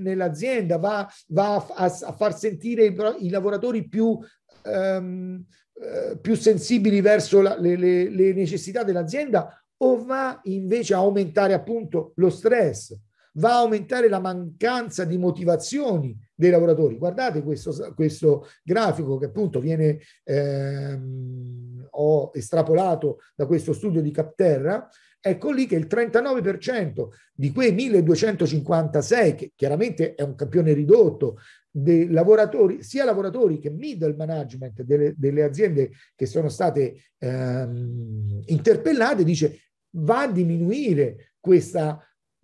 nell'azienda, va, va a, a, far sentire i, i lavoratori più ehm, eh, più sensibili verso la, le, le, le necessità dell'azienda o va invece a aumentare appunto lo stress, va a aumentare la mancanza di motivazioni dei lavoratori. Guardate questo, questo grafico che appunto viene, ehm, ho estrapolato da questo studio di Capterra, ecco lì che il 39% di quei 1256, che chiaramente è un campione ridotto, dei lavoratori, sia lavoratori che middle management delle, delle aziende che sono state ehm, interpellate, dice va a diminuire questa,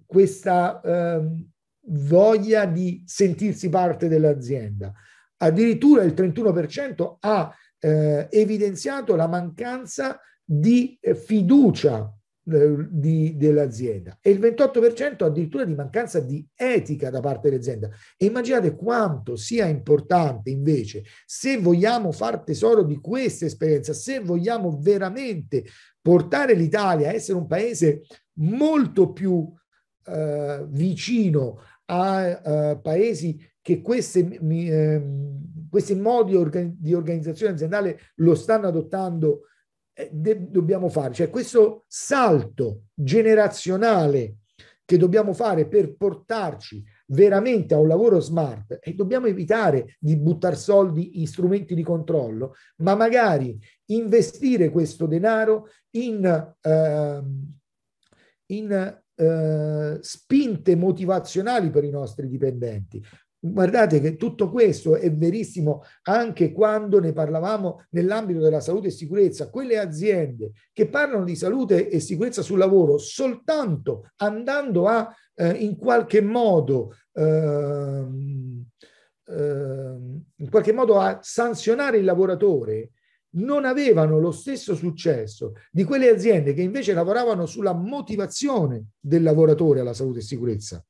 questa ehm, voglia di sentirsi parte dell'azienda. Addirittura il 31% ha eh, evidenziato la mancanza di eh, fiducia eh, di, dell'azienda e il 28% addirittura di mancanza di etica da parte dell'azienda. E immaginate quanto sia importante invece, se vogliamo far tesoro di questa esperienza, se vogliamo veramente portare l'Italia a essere un paese molto più eh, vicino a eh, paesi che queste, eh, questi modi di organizzazione aziendale lo stanno adottando eh, de- dobbiamo fare, cioè questo salto generazionale che dobbiamo fare per portarci veramente a un lavoro smart e dobbiamo evitare di buttare soldi in strumenti di controllo, ma magari investire questo denaro in, eh, in eh, spinte motivazionali per i nostri dipendenti. Guardate che tutto questo è verissimo anche quando ne parlavamo nell'ambito della salute e sicurezza. Quelle aziende che parlano di salute e sicurezza sul lavoro soltanto andando a eh, in qualche modo eh, in qualche modo a sanzionare il lavoratore non avevano lo stesso successo di quelle aziende che invece lavoravano sulla motivazione del lavoratore alla salute e sicurezza.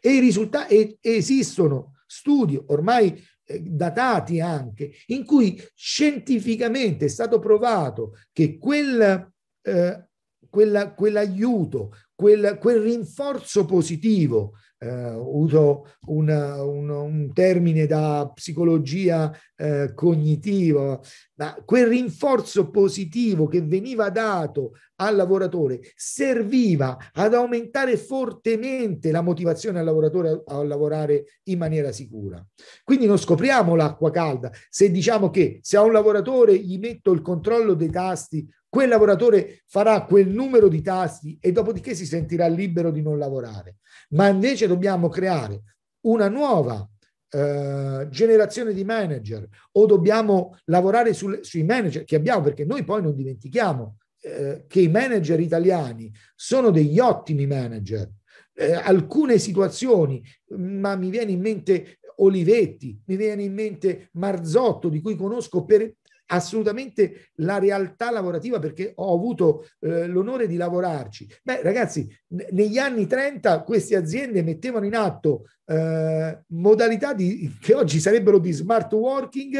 E i risultati esistono studi ormai eh, datati anche, in cui scientificamente è stato provato che quel, eh, quella, quell'aiuto, quel, quel rinforzo positivo, eh, uso una, un, un, termine da psicologia eh, cognitiva, ma quel rinforzo positivo che veniva dato al lavoratore serviva ad aumentare fortemente la motivazione al lavoratore a, a lavorare in maniera sicura. Quindi non scopriamo l'acqua calda se diciamo che se a un lavoratore gli metto il controllo dei tasti Quel lavoratore farà quel numero di tasti e dopodiché si sentirà libero di non lavorare. Ma invece dobbiamo creare una nuova eh, generazione di manager o dobbiamo lavorare sul, sui manager che abbiamo, perché noi poi non dimentichiamo eh, che i manager italiani sono degli ottimi manager. Eh, alcune situazioni, ma mi viene in mente Olivetti, mi viene in mente Marzotto, di cui conosco per, assolutamente la realtà lavorativa perché ho avuto eh, l'onore di lavorarci. Beh, ragazzi, negli anni 30 queste aziende mettevano in atto eh, modalità di, che oggi sarebbero di smart working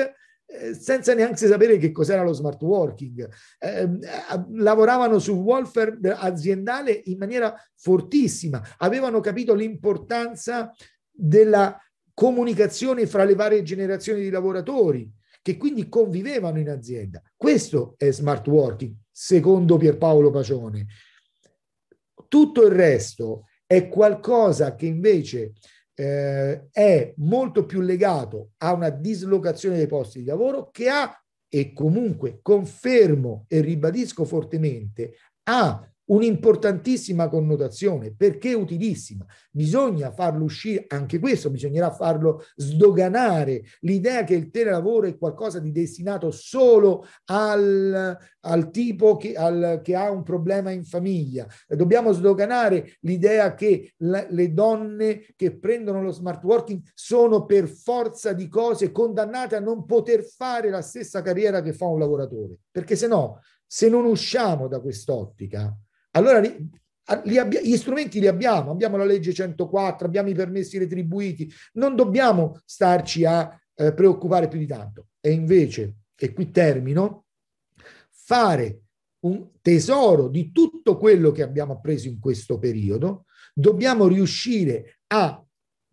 eh, senza neanche sapere che cos'era lo smart working. Eh, lavoravano sul welfare aziendale in maniera fortissima, avevano capito l'importanza della comunicazione fra le varie generazioni di lavoratori che quindi convivevano in azienda. Questo è smart working, secondo Pierpaolo Pacione. Tutto il resto è qualcosa che invece eh, è molto più legato a una dislocazione dei posti di lavoro che ha, e comunque confermo e ribadisco fortemente, ha un'importantissima connotazione perché utilissima. Bisogna farlo uscire, anche questo bisognerà farlo sdoganare. L'idea che il telelavoro è qualcosa di destinato solo al, al tipo che, al, che, ha un problema in famiglia. Dobbiamo sdoganare l'idea che la, le donne che prendono lo smart working sono per forza di cose condannate a non poter fare la stessa carriera che fa un lavoratore, perché se no, se non usciamo da quest'ottica, allora abbia, gli strumenti li abbiamo, abbiamo la legge 104, abbiamo i permessi retribuiti, non dobbiamo starci a eh, preoccupare più di tanto. E invece, e qui termino, fare un tesoro di tutto quello che abbiamo appreso in questo periodo, dobbiamo riuscire a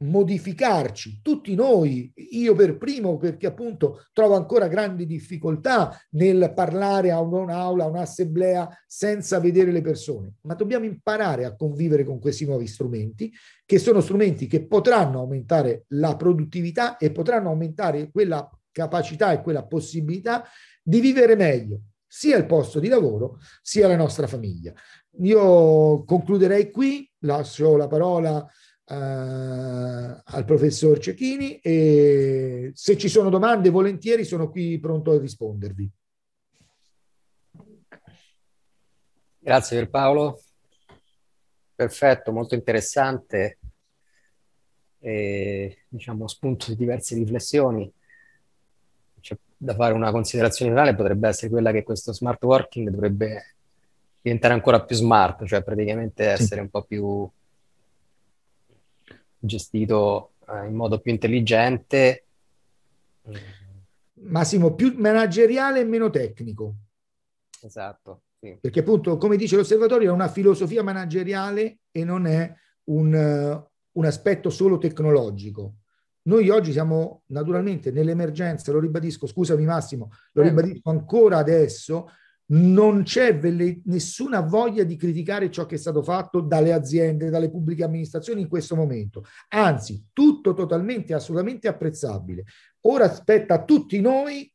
modificarci, tutti noi, io per primo perché appunto trovo ancora grandi difficoltà nel parlare a un'aula, a un'assemblea senza vedere le persone, ma dobbiamo imparare a convivere con questi nuovi strumenti che sono strumenti che potranno aumentare la produttività e potranno aumentare quella capacità e quella possibilità di vivere meglio sia il posto di lavoro sia la nostra famiglia. Io concluderei qui, lascio la parola a a, eh, al professor Cecchini e se ci sono domande volentieri sono qui pronto a rispondervi. Grazie per Paolo. Perfetto, molto interessante, e, diciamo spunto di diverse riflessioni. C'è da fare una considerazione generale potrebbe essere quella che questo smart working dovrebbe diventare ancora più smart, cioè praticamente essere un po' più gestito eh, in modo più intelligente. Massimo, più manageriale e meno tecnico. Esatto. Sì. Perché appunto, come dice l'osservatorio, è una filosofia manageriale e non è un, eh, un aspetto solo tecnologico. Noi oggi siamo naturalmente nell'emergenza, lo ribadisco, scusami Massimo, lo eh. ribadisco ancora adesso, non c'è vele, nessuna voglia di criticare ciò che è stato fatto dalle aziende, dalle pubbliche amministrazioni in questo momento. Anzi, tutto totalmente, assolutamente apprezzabile. Ora aspetta a tutti noi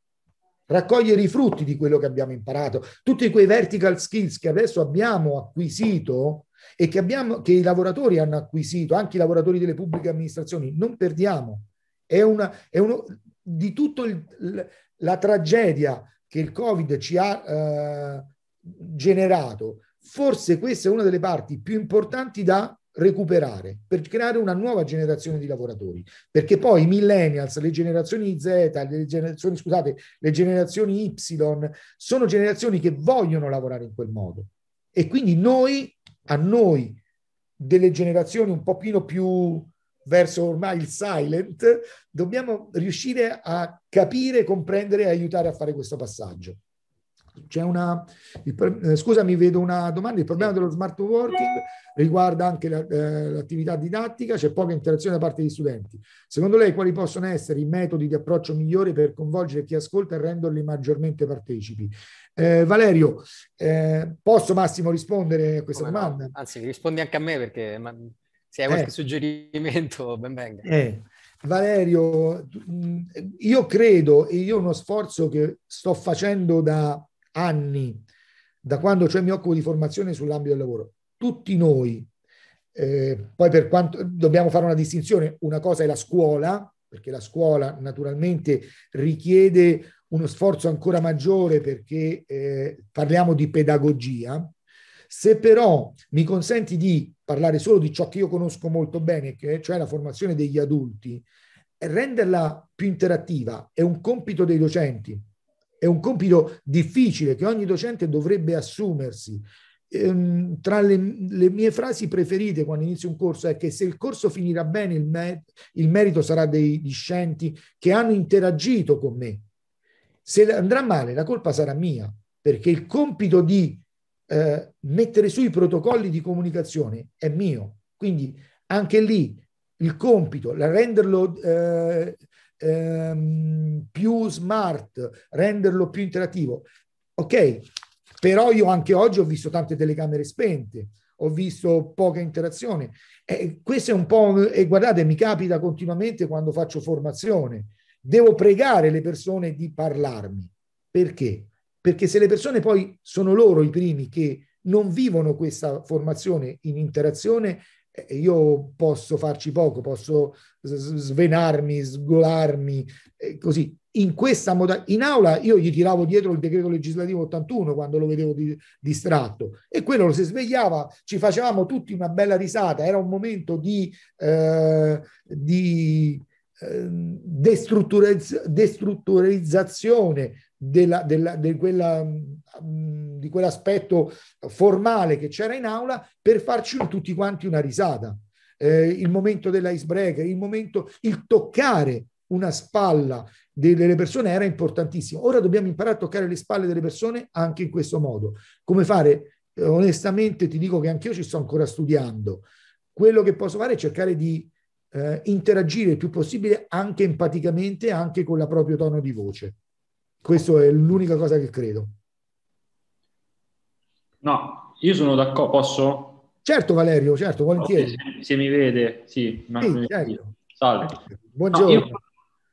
raccogliere i frutti di quello che abbiamo imparato, tutti quei vertical skills che adesso abbiamo acquisito e che, abbiamo, che i lavoratori hanno acquisito, anche i lavoratori delle pubbliche amministrazioni. Non perdiamo. È, una, è uno, di tutto il, la tragedia che il Covid ci ha eh, generato, forse questa è una delle parti più importanti da recuperare per creare una nuova generazione di lavoratori perché poi i millennials le generazioni Z le generazioni scusate le generazioni Y sono generazioni che vogliono lavorare in quel modo e quindi noi a noi delle generazioni un po' più verso ormai il silent, dobbiamo riuscire a capire, comprendere e aiutare a fare questo passaggio. C'è una, il, eh, scusami, vedo una domanda. Il problema dello smart working riguarda anche la, eh, l'attività didattica, c'è poca interazione da parte degli studenti. Secondo lei, quali possono essere i metodi di approccio migliori per coinvolgere chi ascolta e renderli maggiormente partecipi? Eh, Valerio, eh, posso Massimo rispondere a questa Come domanda? No. Anzi, rispondi anche a me perché se hai qualche eh. suggerimento, [LAUGHS] ben venga. Eh. Valerio, io credo, e io uno sforzo che sto facendo da anni, da quando cioè mi occupo di formazione sull'ambito del lavoro, tutti noi, eh, poi per quanto dobbiamo fare una distinzione, una cosa è la scuola, perché la scuola naturalmente richiede uno sforzo ancora maggiore perché eh, parliamo di pedagogia, se però mi consenti di parlare solo di ciò che io conosco molto bene, cioè la formazione degli adulti, renderla più interattiva è un compito dei docenti, è un compito difficile che ogni docente dovrebbe assumersi. Ehm, tra le, le, mie frasi preferite quando inizio un corso è che se il corso finirà bene, il, me, il merito sarà dei discenti che hanno interagito con me. Se andrà male, la colpa sarà mia, perché il compito di eh, mettere su i protocolli di comunicazione è mio. Quindi anche lì il compito, renderlo eh, ehm, più smart, renderlo più interattivo. Ok, però io anche oggi ho visto tante telecamere spente, ho visto poca interazione. Eh, questo è un po', e guardate, mi capita continuamente quando faccio formazione, devo pregare le persone di parlarmi. Perché? perché se le persone poi sono loro i primi che non vivono questa formazione in interazione, eh, io posso farci poco, posso svenarmi, sgolarmi, eh, così. In questa moda- in aula io gli tiravo dietro il decreto legislativo 81 quando lo vedevo di- distratto e quello si svegliava, ci facevamo tutti una bella risata, era un momento di, eh, di eh, destrutturizz- destrutturizzazione della, della, de quella, mm, di quell'aspetto formale che c'era in aula per farci tutti quanti una risata. Eh, il momento dell'icebreaker, il momento, il toccare una spalla delle persone era importantissimo. Ora dobbiamo imparare a toccare le spalle delle persone anche in questo modo. Come fare? Eh, onestamente ti dico che anch'io ci sto ancora studiando. Quello che posso fare è cercare di eh, interagire il più possibile anche empaticamente, anche con la propria tono di voce. Questa è l'unica cosa che credo. No, io sono d'accordo, posso? Certo Valerio, certo, volentieri. Okay, se mi vede, sì. Ma sì, certo. Salve. Ecco, buongiorno. No, io...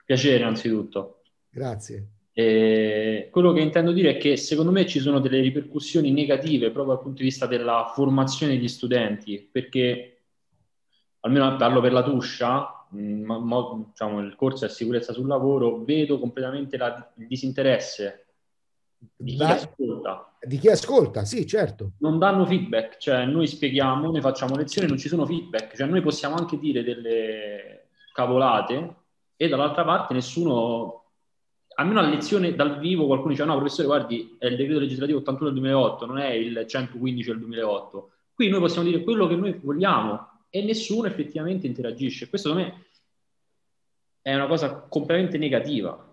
Piacere innanzitutto. Grazie. Eh, quello che intendo dire è che secondo me ci sono delle ripercussioni negative proprio dal punto di vista della formazione degli studenti, perché almeno parlo per la Tuscia, ma, diciamo, il corso è sicurezza sul lavoro, vedo completamente la, il disinteresse di chi la, ascolta. Di chi ascolta, sì, certo. Non danno feedback, cioè noi spieghiamo, noi facciamo lezioni, non ci sono feedback, cioè noi possiamo anche dire delle cavolate e dall'altra parte nessuno almeno la lezione dal vivo qualcuno dice no professore guardi è il decreto legislativo 81 del 2008 non è il 115 del 2008 qui noi possiamo dire quello che noi vogliamo e nessuno effettivamente interagisce. Questo secondo me è una cosa completamente negativa.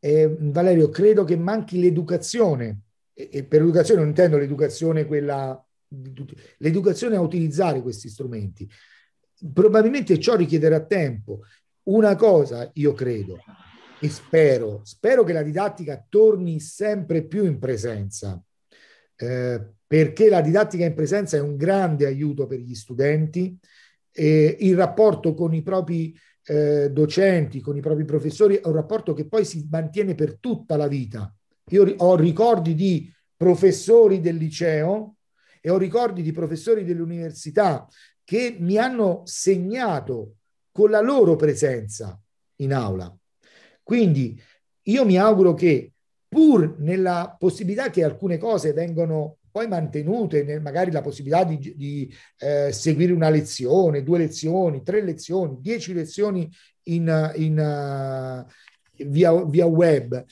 Eh, Valerio, credo che manchi l'educazione, e, e per educazione non intendo l'educazione quella... di tutti, L'educazione a utilizzare questi strumenti. Probabilmente ciò richiederà tempo. Una cosa, io credo, e spero, spero che la didattica torni sempre più in presenza eh, perché la didattica in presenza è un grande aiuto per gli studenti e il rapporto con i propri eh, docenti, con i propri professori è un rapporto che poi si mantiene per tutta la vita. Io ho ricordi di professori del liceo e ho ricordi di professori dell'università che mi hanno segnato con la loro presenza in aula. Quindi io mi auguro che pur nella possibilità che alcune cose vengano poi mantenute, magari la possibilità di, di eh, seguire una lezione, due lezioni, tre lezioni, dieci lezioni in, in, uh, via, via web,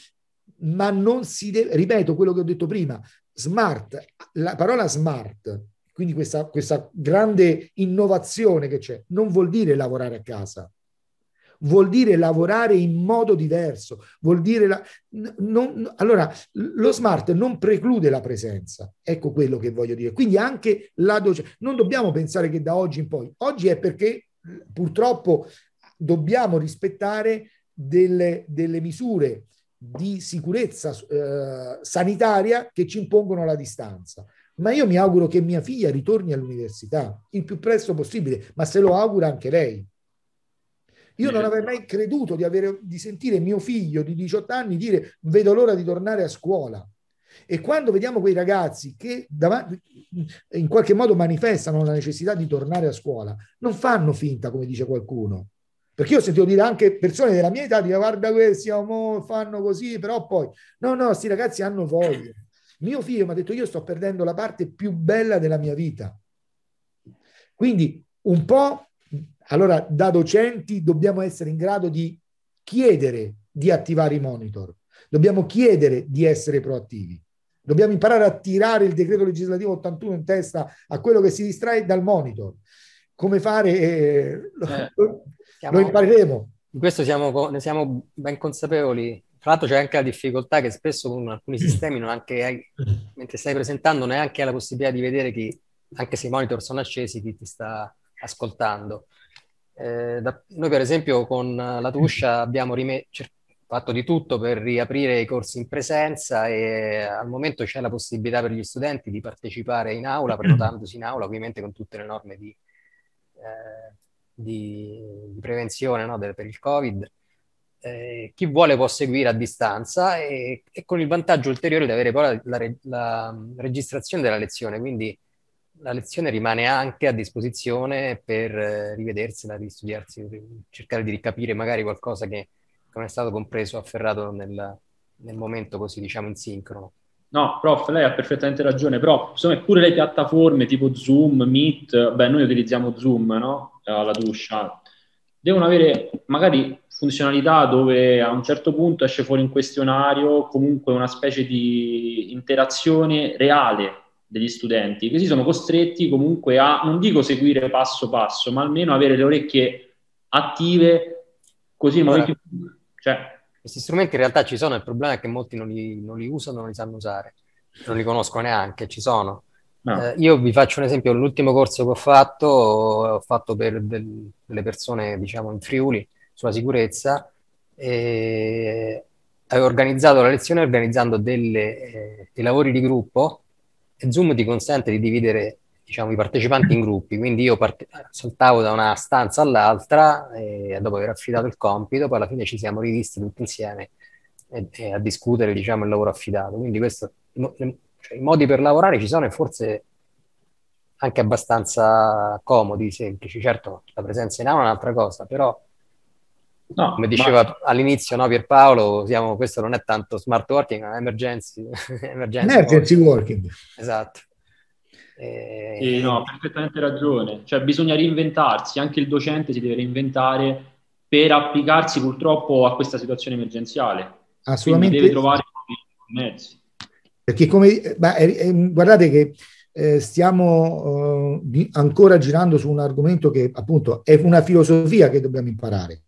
ma non si deve, ripeto quello che ho detto prima, smart, la parola smart, quindi questa, questa grande innovazione che c'è, non vuol dire lavorare a casa, vuol dire lavorare in modo diverso, vuol dire... La, non, allora, lo smart non preclude la presenza, ecco quello che voglio dire. Quindi anche la docenza, non dobbiamo pensare che da oggi in poi, oggi è perché purtroppo dobbiamo rispettare delle, delle misure di sicurezza eh, sanitaria che ci impongono la distanza ma io mi auguro che mia figlia ritorni all'università il più presto possibile, ma se lo augura anche lei. Io non avrei mai creduto di, avere, di sentire mio figlio di 18 anni dire vedo l'ora di tornare a scuola. E quando vediamo quei ragazzi che davanti, in qualche modo manifestano la necessità di tornare a scuola, non fanno finta, come dice qualcuno. Perché io ho sentito dire anche persone della mia età, dire guarda questi, amore, fanno così, però poi... No, no, questi ragazzi hanno voglia. Mio figlio mi ha detto io sto perdendo la parte più bella della mia vita. Quindi un po' Allora, da docenti dobbiamo essere in grado di chiedere di attivare i monitor, dobbiamo chiedere di essere proattivi, dobbiamo imparare a tirare il decreto legislativo 81 in testa a quello che si distrae dal monitor. Come fare? Eh, lo, eh, siamo, lo, impareremo. In questo siamo, ne siamo ben consapevoli. Tra l'altro c'è anche la difficoltà che spesso con alcuni sistemi, anche, mentre stai presentando, non hai la possibilità di vedere chi, anche se i monitor sono accesi, chi ti sta ascoltando. Eh, da, noi per esempio con la Tuscia mm. abbiamo rime- cer- cioè, fatto di tutto per riaprire i corsi in presenza e eh, al momento c'è la possibilità per gli studenti di partecipare in aula, prenotandosi in aula, ovviamente con tutte le norme di, eh, di, prevenzione no, del, per il Covid. Eh, chi vuole può seguire a distanza e, e, con il vantaggio ulteriore di avere poi la, la, la mm, registrazione della lezione, quindi la lezione rimane anche a disposizione per eh, rivedersela, ristudiarsi, cercare di ricapire magari qualcosa che non è stato compreso, afferrato nel, nel momento così diciamo in sincrono. No, prof, lei ha perfettamente ragione, però insomma pure le piattaforme tipo Zoom, Meet, beh noi utilizziamo Zoom, no? La duscia. Devono avere magari funzionalità dove a un certo punto esce fuori un questionario, comunque una specie di interazione reale degli studenti, che si sono costretti comunque a, non dico seguire passo passo, ma almeno avere le orecchie attive, così allora, orecchie... Cioè... Questi strumenti in realtà ci sono, il problema è che molti non li, non li usano, non li sanno usare, non li conoscono neanche, ci sono. No. Eh, io vi faccio un esempio, l'ultimo corso che ho fatto, ho fatto per del, delle persone, diciamo, in Friuli, sulla sicurezza, e ho organizzato la lezione organizzando delle, eh, dei lavori di gruppo, Zoom ti consente di dividere diciamo, i partecipanti in gruppi, quindi io parte- saltavo da una stanza all'altra e dopo aver affidato il compito, poi alla fine ci siamo rivisti tutti insieme e, e a discutere diciamo, il lavoro affidato. Quindi questo, cioè, i modi per lavorare ci sono e forse anche abbastanza comodi, semplici. Certo, la presenza in aula è un'altra cosa, però No, Come diceva ma... all'inizio no, Pierpaolo, usiamo, questo non è tanto smart working, ma emergency, [LAUGHS] emergency, emergency working. working. Esatto. E... e... no, ha perfettamente ragione. Cioè bisogna reinventarsi, anche il docente si deve reinventare per applicarsi purtroppo a questa situazione emergenziale. Assolutamente. Quindi deve trovare i mezzi. Perché come... Ma, eh, eh, guardate che... Eh, stiamo eh, ancora girando su un argomento che appunto è una filosofia che dobbiamo imparare.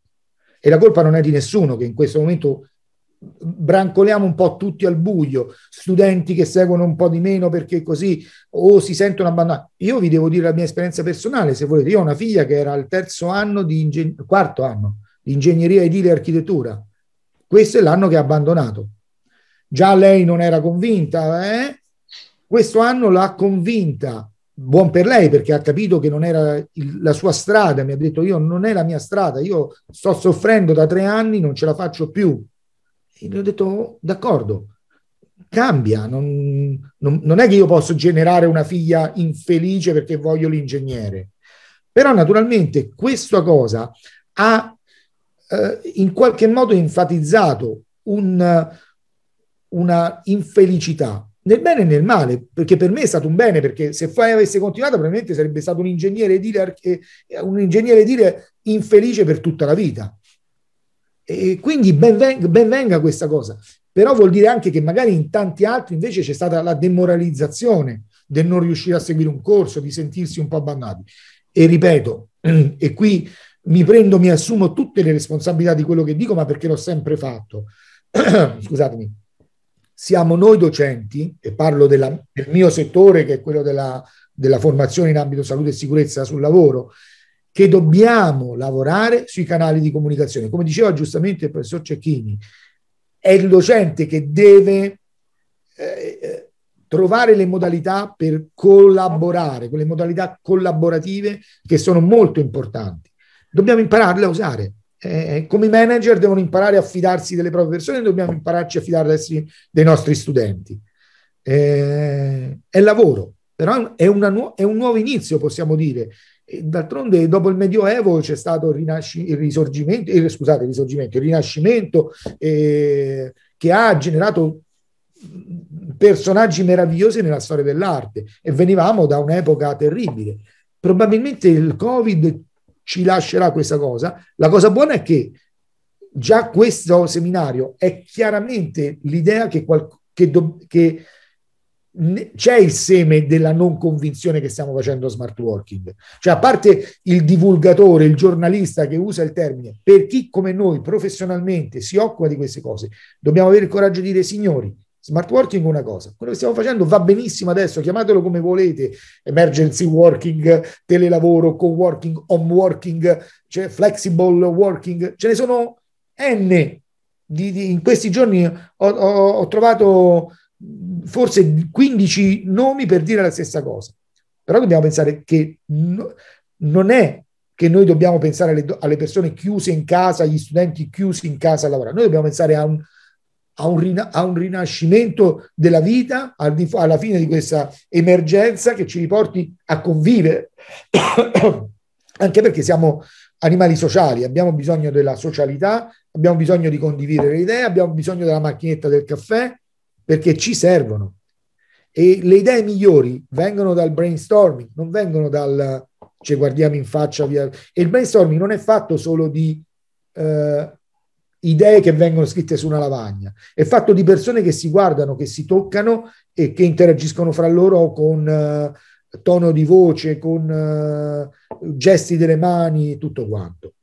E la colpa non è di nessuno che in questo momento brancoliamo un po' tutti al buio, studenti che seguono un po' di meno perché così o si sentono abbandonati. Io vi devo dire la mia esperienza personale, se volete. Io ho una figlia che era al terzo anno di ingeg- quarto anno di ingegneria edile e architettura. Questo è l'anno che ha abbandonato. Già lei non era convinta, eh? questo anno l'ha convinta buon per lei perché ha capito che non era il, la sua strada, mi ha detto io non è la mia strada, io sto soffrendo da tre anni, non ce la faccio più. E gli ho detto oh, d'accordo, cambia, non, non, non, è che io posso generare una figlia infelice perché voglio l'ingegnere, però naturalmente questa cosa ha eh, in qualche modo enfatizzato un, una infelicità nel bene e nel male, perché per me è stato un bene, perché se Fai avesse continuato probabilmente sarebbe stato un ingegnere edile, eh, un ingegnere edile infelice per tutta la vita. E quindi ben venga, questa cosa, però vuol dire anche che magari in tanti altri invece c'è stata la demoralizzazione del non riuscire a seguire un corso, di sentirsi un po' abbandonati. E ripeto, [CLEARS THROAT] e qui mi prendo, mi assumo tutte le responsabilità di quello che dico, ma perché l'ho sempre fatto. [CLEARS THROAT] Scusatemi siamo noi docenti, e parlo della, del mio settore che è quello della, della formazione in ambito salute e sicurezza sul lavoro, che dobbiamo lavorare sui canali di comunicazione. Come diceva giustamente il professor Cecchini, è il docente che deve eh, eh trovare le modalità per collaborare, quelle modalità collaborative che sono molto importanti. Dobbiamo impararle a usare eh, come manager devono imparare a fidarsi delle proprie persone, dobbiamo impararci a fidarsi dei nostri studenti. Eh, è lavoro, però è, nu- è, un nuovo inizio, possiamo dire. E d'altronde, dopo il Medioevo c'è stato il, rinasci- il risorgimento, il, scusate, il risorgimento, il rinascimento eh, che ha generato personaggi meravigliosi nella storia dell'arte e venivamo da un'epoca terribile. Probabilmente il Covid ci lascerà questa cosa. La cosa buona è che già questo seminario è chiaramente l'idea che, qual- che, do- che ne- c'è il seme della non convinzione che stiamo facendo smart working. Cioè, a parte il divulgatore, il giornalista che usa il termine, per chi come noi professionalmente si occupa di queste cose, dobbiamo avere il coraggio di dire, signori, Smart working è una cosa, quello che stiamo facendo va benissimo adesso, chiamatelo come volete, emergency working, telelavoro, co-working, home working, cioè flexible working, ce ne sono N. Di, di, in questi giorni ho, ho, ho trovato forse 15 nomi per dire la stessa cosa, però dobbiamo pensare che no, non è che noi dobbiamo pensare alle, alle, persone chiuse in casa, agli studenti chiusi in casa a lavorare, noi dobbiamo pensare a un a un, rina- a un rinascimento della vita al di- alla fine di questa emergenza che ci riporti a convivere, [COUGHS] anche perché siamo animali sociali, abbiamo bisogno della socialità, abbiamo bisogno di condividere le idee, abbiamo bisogno della macchinetta del caffè perché ci servono. E le idee migliori vengono dal brainstorming, non vengono dal ci guardiamo in faccia. Via. E il brainstorming non è fatto solo di eh, idee che vengono scritte su una lavagna, è fatto di persone che si guardano, che si toccano e che interagiscono fra loro con eh, tono di voce, con eh, gesti delle mani, tutto quanto.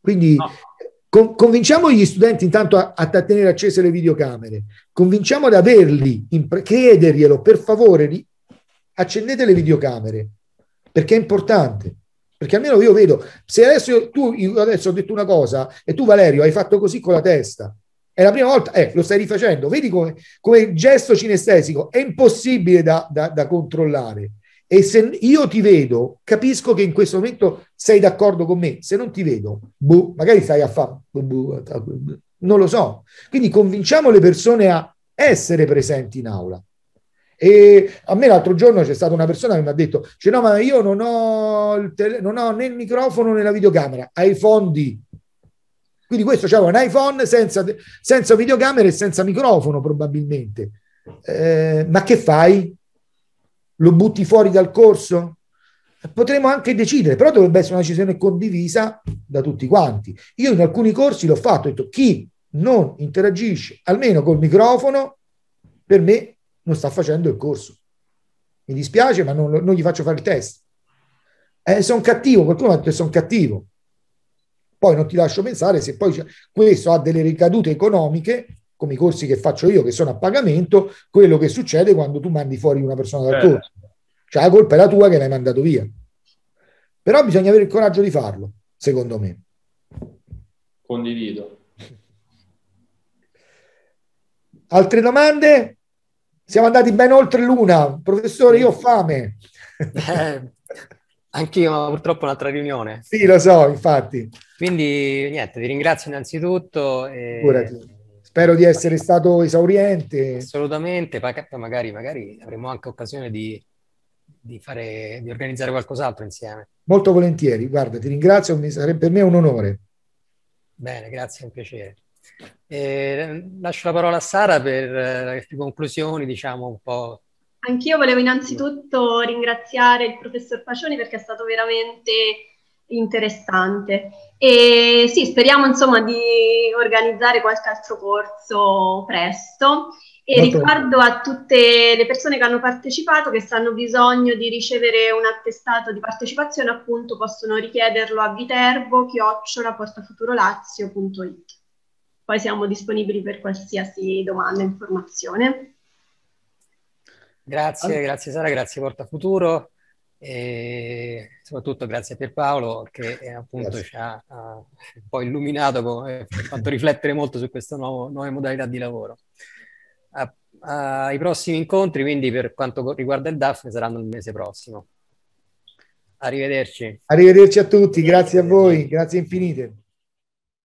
Quindi no. con, convinciamo gli studenti intanto a, a, tenere accese le videocamere, convinciamo ad averli, impre- chiederglielo, per favore, accendete le videocamere, perché è importante. Perché almeno io vedo, se adesso io, tu io adesso ho detto una cosa e tu Valerio hai fatto così con la testa, è la prima volta, eh, lo stai rifacendo, vedi come, come gesto cinestesico è impossibile da, da, da controllare. E se io ti vedo, capisco che in questo momento sei d'accordo con me, se non ti vedo, buh, magari stai a fare, boh, boh, non lo so. Quindi convinciamo le persone a essere presenti in aula. E a me l'altro giorno c'è stata una persona che mi ha detto: cioè, No, ma io non ho, tele- non ho né il microfono né la videocamera, iPhone D. Quindi questo c'è cioè, un iPhone senza, senza videocamera e senza microfono, probabilmente. Eh, ma che fai? Lo butti fuori dal corso? Potremmo anche decidere, però dovrebbe essere una decisione condivisa da tutti quanti. Io in alcuni corsi l'ho fatto, ho detto chi non interagisce almeno col microfono, per me non sta facendo il corso. Mi dispiace, ma non, non gli faccio fare il test. Eh, sono cattivo, qualcuno ha detto sono cattivo. Poi non ti lascio pensare se poi questo ha delle ricadute economiche, come i corsi che faccio io, che sono a pagamento, quello che succede quando tu mandi fuori una persona dal eh. corso. Cioè la colpa è la tua che l'hai mandato via. Però bisogna avere il coraggio di farlo, secondo me. Condivido. Altre domande? Siamo andati ben oltre l'una. Professore, io ho fame. Eh, anch'io, ma purtroppo un'altra riunione. Sì, lo so, infatti. Quindi, niente, vi ringrazio innanzitutto. E... Spero di essere stato esauriente. Assolutamente, magari, magari avremo anche occasione di, di, fare, di organizzare qualcos'altro insieme. Molto volentieri, guarda, ti ringrazio, sarebbe per me un onore. Bene, grazie, è un piacere. Eh, lascio la parola a Sara per eh, le conclusioni, diciamo un po'. Anch'io volevo innanzitutto ringraziare il professor Pacioni perché è stato veramente interessante. E sì, speriamo insomma di organizzare qualche altro corso presto. E Molto. a tutte le persone che hanno partecipato che se hanno bisogno di ricevere un attestato di partecipazione, appunto, possono richiederlo a viterbo chiocciolaportafuturolazio.it. Poi siamo disponibili per qualsiasi domanda e informazione. Grazie, allora. grazie Sara, grazie Portafuturo e soprattutto grazie a Pierpaolo che eh, appunto grazie. ci ha, ha, un po' illuminato e eh, fatto riflettere molto su queste nuove modalità di lavoro. A, a, ai prossimi incontri, quindi per quanto riguarda il DAF, saranno il mese prossimo. Arrivederci. Arrivederci a tutti, grazie a voi, grazie infinite.